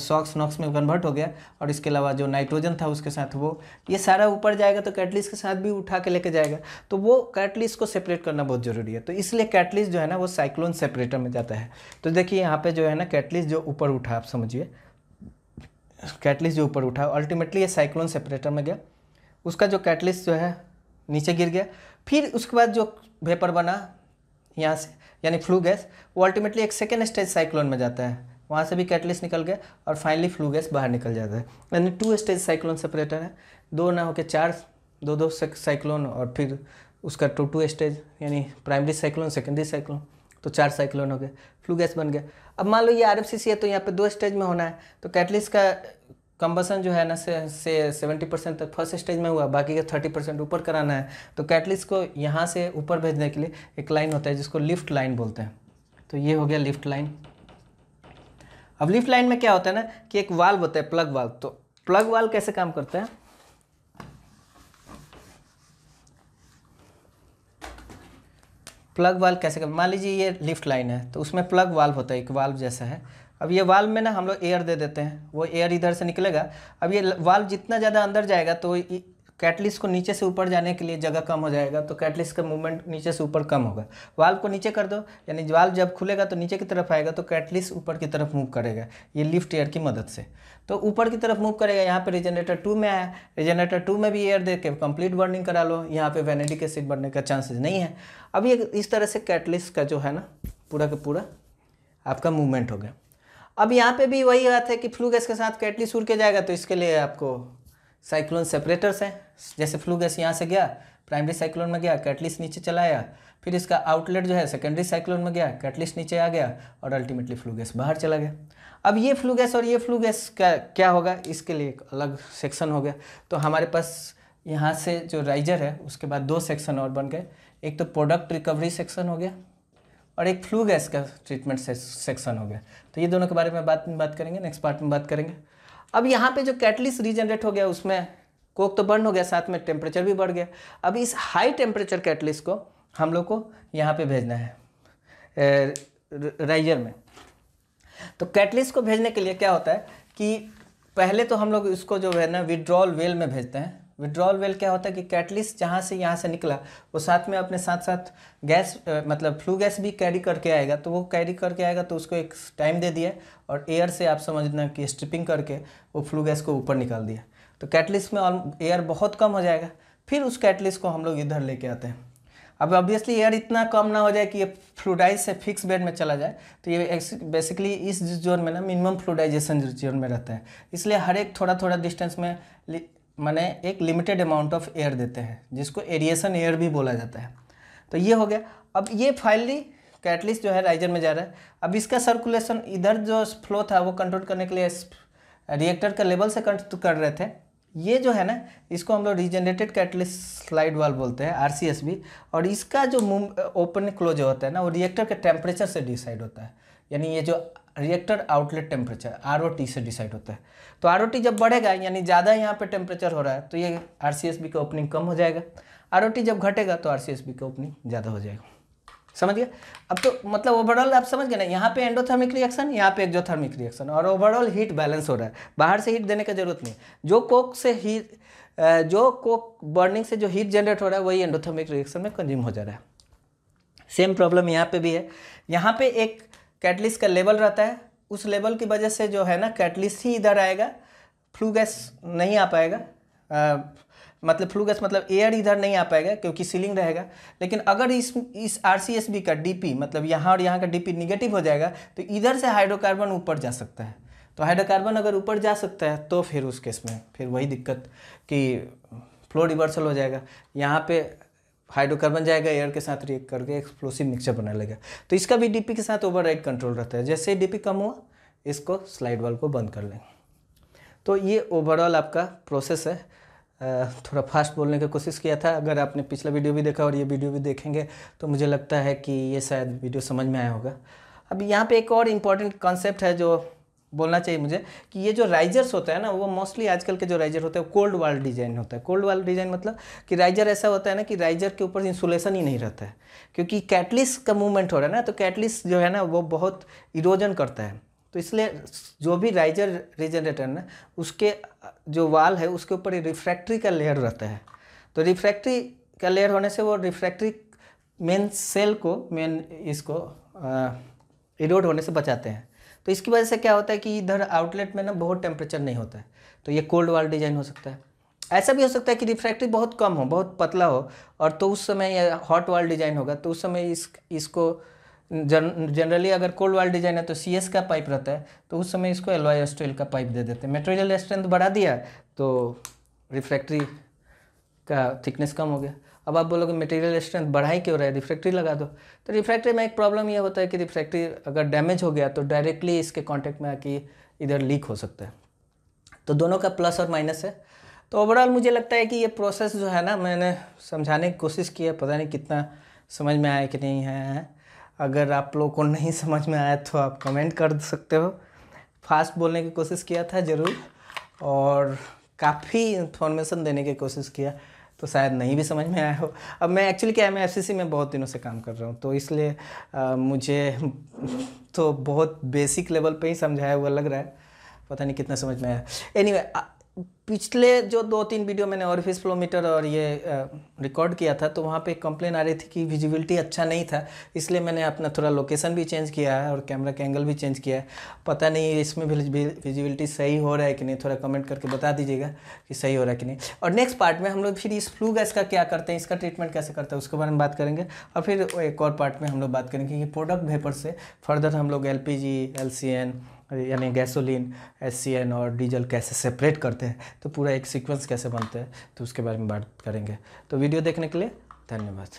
S1: SOx NOx में कन्वर्ट हो गया और इसके अलावा जो नाइट्रोजन था उसके साथ वो ये सारा ऊपर जाएगा तो कैटलिस के साथ भी उठा के लेके जाएगा तो वो कैटलिस को सेपरेट करना बहुत ज़रूरी है तो इसलिए कैटलिस जो है ना वो साइक्लोन सेपरेटर में जाता है तो देखिए यहाँ पर जो है ना कैटलिस जो ऊपर उठा आप समझिए कैटलिस्ट जो ऊपर उठा अल्टीमेटली ये साइक्लोन सेपरेटर में गया उसका जो कैटलिस्ट जो है नीचे गिर गया फिर उसके बाद जो वेपर बना यहाँ से यानी फ्लू गैस वो अल्टीमेटली एक सेकेंड स्टेज साइक्लोन में जाता है वहाँ से भी कैटलिस्ट निकल गया और फाइनली फ्लू गैस बाहर निकल जाता है यानी टू स्टेज साइक्लोन सेपरेटर है दो ना होकर चार दो दो साइक्लोन और फिर उसका टू टू स्टेज यानी प्राइमरी साइक्लोन सेकेंडरी साइक्लोन तो चार साइक्लोन हो गए फ्लू गैस बन गया अब मान लो ये आर है तो यहाँ पे दो स्टेज में होना है तो कैटलिस्ट का कंबसन जो है ना से से सेवेंटी परसेंट तक फर्स्ट स्टेज में हुआ बाकी का थर्टी परसेंट ऊपर कराना है तो कैटलिस्ट को यहाँ से ऊपर भेजने के लिए एक लाइन होता है जिसको लिफ्ट लाइन बोलते हैं तो ये हो गया लिफ्ट लाइन अब लिफ्ट लाइन में क्या होता है ना कि एक वाल्व होता है प्लग वाल्व तो प्लग वाल्व कैसे काम करता है प्लग वाल्व कैसे कर मान लीजिए ये लिफ्ट लाइन है तो उसमें प्लग वाल्व होता है एक वाल्व जैसा है अब ये वाल्व में ना हम लोग एयर दे देते हैं वो एयर इधर से निकलेगा अब ये वाल्व जितना ज़्यादा अंदर जाएगा तो कैटलिस्ट को नीचे से ऊपर जाने के लिए जगह कम हो जाएगा तो कैटलिस्ट का मूवमेंट नीचे से ऊपर कम होगा वाल्व को नीचे कर दो यानी वाल्व जब खुलेगा तो नीचे की तरफ आएगा तो कैटलिस्ट ऊपर की तरफ मूव करेगा ये लिफ्ट एयर की मदद से तो ऊपर की तरफ मूव करेगा यहाँ पे रिजनरेटर टू में आया रिजनरेटर टू में भी एयर दे के कंप्लीट बर्निंग करा लो यहाँ पे वेनेडिक एसिड बनने का चांसेस नहीं है अब ये इस तरह से कैटलिस्ट का जो है ना पूरा का पूरा आपका मूवमेंट हो गया अब यहाँ पे भी वही बात है कि फ्लू गैस के साथ कैटलिस्ट उड़ के जाएगा तो इसके लिए आपको साइक्लोन सेपरेटर्स हैं जैसे फ्लू गैस यहाँ से गया प्राइमरी साइक्लोन में गया कैटलिस्ट नीचे चलाया फिर इसका आउटलेट जो है सेकेंडरी साइक्लोन में गया कैटलिस्ट नीचे आ गया और अल्टीमेटली फ्लू गैस बाहर चला गया अब ये फ्लू गैस और ये फ्लू गैस क्या क्या होगा इसके लिए एक अलग सेक्शन हो गया तो हमारे पास यहाँ से जो राइजर है उसके बाद दो सेक्शन और बन गए एक तो प्रोडक्ट रिकवरी सेक्शन हो गया और एक फ्लू गैस का ट्रीटमेंट सेक्शन हो गया तो ये दोनों के बारे में बात में बात करेंगे नेक्स्ट पार्ट में बात करेंगे अब यहाँ पे जो कैटलिस्ट रीजनरेट हो गया उसमें कोक तो बर्न हो गया साथ में टेम्परेचर भी बढ़ गया अब इस हाई टेम्परेचर कैटलिस्ट को हम लोग को यहाँ पे भेजना है राइजर में तो कैटलिस्ट को भेजने के लिए क्या होता है कि पहले तो हम लोग इसको जो है ना विड्रॉल वेल में भेजते हैं विड्रॉल वेल क्या होता है कि कैटलिस्ट जहाँ से यहाँ से निकला वो साथ में अपने साथ साथ गैस मतलब फ्लू गैस भी कैरी करके आएगा तो वो कैरी करके आएगा तो उसको एक टाइम दे दिया और एयर से आप समझना कि स्ट्रिपिंग करके वो फ्लू गैस को ऊपर निकाल दिया तो कैटलिस्ट में एयर बहुत कम हो जाएगा फिर उस कैटलिस्ट को हम लोग इधर लेके आते हैं अब ऑब्वियसली एयर इतना कम ना हो जाए कि ये फ्लूडाइज से फिक्स बेड में चला जाए तो ये बेसिकली इस जोन में ना मिनिमम फ्लूडाइजेशन जोन में रहता है इसलिए हर एक थोड़ा थोड़ा डिस्टेंस में माने एक लिमिटेड अमाउंट ऑफ एयर देते हैं जिसको एरिएशन एयर भी बोला जाता है तो ये हो गया अब ये फाइनली कैटलिस्ट जो है राइजर में जा रहा है अब इसका सर्कुलेशन इधर जो फ्लो था वो कंट्रोल करने के लिए रिएक्टर का लेवल से कंट्रोल कर रहे थे ये जो है ना इसको हम लोग रिजनरेटेड कैटलिस्ट स्लाइड वाल बोलते हैं आर और इसका जो ओपन क्लोज होता है ना वो रिएक्टर के टेम्परेचर से डिसाइड होता है यानी ये जो reactor outlet temperature R O T से डिसाइड होता है तो आर ओ टी जब बढ़ेगा यानी ज़्यादा यहाँ पे टेम्परेचर हो रहा है तो ये आर सी एस बी का ओपनिंग कम हो जाएगा आर ओ टी जब घटेगा तो आर सी एस बी का ओपनिंग ज़्यादा हो जाएगा समझ गए अब तो मतलब ओवरऑल आप समझ गए ना यहाँ पे एंडोथर्मिक रिएक्शन यहाँ पे एक्जोथर्मिक रिएक्शन और ओवरऑल हीट बैलेंस हो रहा है बाहर से हीट देने की जरूरत नहीं जो कोक से हीट जो कोक बर्निंग से जो हीट जनरेट हो रहा है वही एंडोथर्मिक रिएक्शन में कंज्यूम हो जा रहा है सेम प्रॉब्लम यहाँ पे भी है यहाँ पे एक कैटलिस का लेवल रहता है उस लेवल की वजह से जो है ना कैटलिस ही इधर आएगा फ्लू गैस नहीं आ पाएगा आ, मतलब फ्लू गैस मतलब एयर इधर नहीं आ पाएगा क्योंकि सीलिंग रहेगा लेकिन अगर इस इस आर का डी मतलब यहाँ और यहाँ का डी निगेटिव हो जाएगा तो इधर से हाइड्रोकार्बन ऊपर जा सकता है तो हाइड्रोकार्बन अगर ऊपर जा सकता है तो फिर उस केस में फिर वही दिक्कत कि फ्लो रिवर्सल हो जाएगा यहाँ पे हाइड्रोकार्बन जाएगा एयर के साथ रिएक्ट करके एक्सप्लोसिव मिक्सचर बनाने लगेगा तो इसका भी डीपी के साथ ओवरराइड कंट्रोल रहता है जैसे डीपी कम हुआ इसको स्लाइड वाल को बंद कर लेंगे तो ये ओवरऑल आपका प्रोसेस है थोड़ा फास्ट बोलने की कोशिश किया था अगर आपने पिछला वीडियो भी देखा और ये वीडियो भी देखेंगे तो मुझे लगता है कि ये शायद वीडियो समझ में आया होगा अब यहाँ पर एक और इम्पॉर्टेंट कॉन्सेप्ट है जो बोलना चाहिए मुझे कि ये जो राइजर्स होता है ना वो मोस्टली आजकल के जो राइजर होते हैं कोल्ड वाल डिजाइन होता है कोल्ड वाल डिजाइन मतलब कि राइजर ऐसा होता है ना कि राइजर के ऊपर इंसुलेशन ही नहीं रहता है क्योंकि कैटलिस का मूवमेंट हो रहा है ना तो कैटलिस जो है ना वो बहुत इरोजन करता है तो इसलिए जो भी राइजर रिजनरेटर ना उसके जो वाल है उसके ऊपर रिफ्रैक्ट्री का लेयर रहता है तो रिफ्रैक्ट्री का लेयर होने से वो रिफ्रैक्ट्री मेन सेल को मेन इसको इरोड होने से बचाते हैं तो इसकी वजह से क्या होता है कि इधर आउटलेट में ना बहुत टेम्परेचर नहीं होता है तो ये कोल्ड वाल डिजाइन हो सकता है ऐसा भी हो सकता है कि रिफ्रैक्टरी बहुत कम हो बहुत पतला हो और तो उस समय यह हॉट वाल डिजाइन होगा तो उस समय इस इसको जन जनरली अगर कोल्ड वाल डिजाइन है तो सी का पाइप रहता है तो उस समय इसको एलवाई स्टील का पाइप दे देते हैं मेटेरियल स्ट्रेंथ बढ़ा दिया तो रिफ्रैक्टरी का थिकनेस कम हो गया अब आप बोलोगे मटेरियल स्ट्रेंथ बढ़ाई क्यों रहा है रिफ्रैक्ट्री लगा दो तो रिफ्रैक्ट्री में एक प्रॉब्लम ये होता है कि रिफ्रैक्ट्री अगर डैमेज हो गया तो डायरेक्टली इसके कॉन्टैक्ट में आके इधर लीक हो सकता है तो दोनों का प्लस और माइनस है तो ओवरऑल मुझे लगता है कि ये प्रोसेस जो है ना मैंने समझाने की कोशिश की है पता नहीं कितना समझ में आया कि नहीं है अगर आप लोगों को नहीं समझ में आया तो आप कमेंट कर सकते हो फास्ट बोलने की कोशिश किया था ज़रूर और काफ़ी इन्फॉर्मेशन देने की कोशिश किया तो शायद नहीं भी समझ में आया हो अब मैं एक्चुअली क्या है मैं एफ में बहुत दिनों से काम कर रहा हूँ तो इसलिए मुझे तो बहुत बेसिक लेवल पे ही समझाया हुआ लग रहा है पता नहीं कितना समझ में आया एनीवे anyway, पिछले जो दो तीन वीडियो मैंने और फिस फ्लोमीटर और ये रिकॉर्ड किया था तो वहाँ पे कंप्लेन आ रही थी कि विजिबिलिटी अच्छा नहीं था इसलिए मैंने अपना थोड़ा लोकेशन भी चेंज किया है और कैमरा के एंगल भी चेंज किया है पता नहीं इसमें विजिबिलिटी सही हो रहा है कि नहीं थोड़ा कमेंट करके बता दीजिएगा कि सही हो रहा है कि नहीं और नेक्स्ट पार्ट में हम लोग फिर इस फ्लू गैस का क्या करते हैं इसका ट्रीटमेंट कैसे करते हैं उसके बारे में बात करेंगे और फिर एक और पार्ट में हम लोग बात करेंगे कि प्रोडक्ट वेपर से फर्दर हम लोग एल पी यानी गैसोलीन एस और डीजल कैसे सेपरेट करते हैं तो पूरा एक सीक्वेंस कैसे बनते हैं तो उसके बारे में बात करेंगे तो वीडियो देखने के लिए धन्यवाद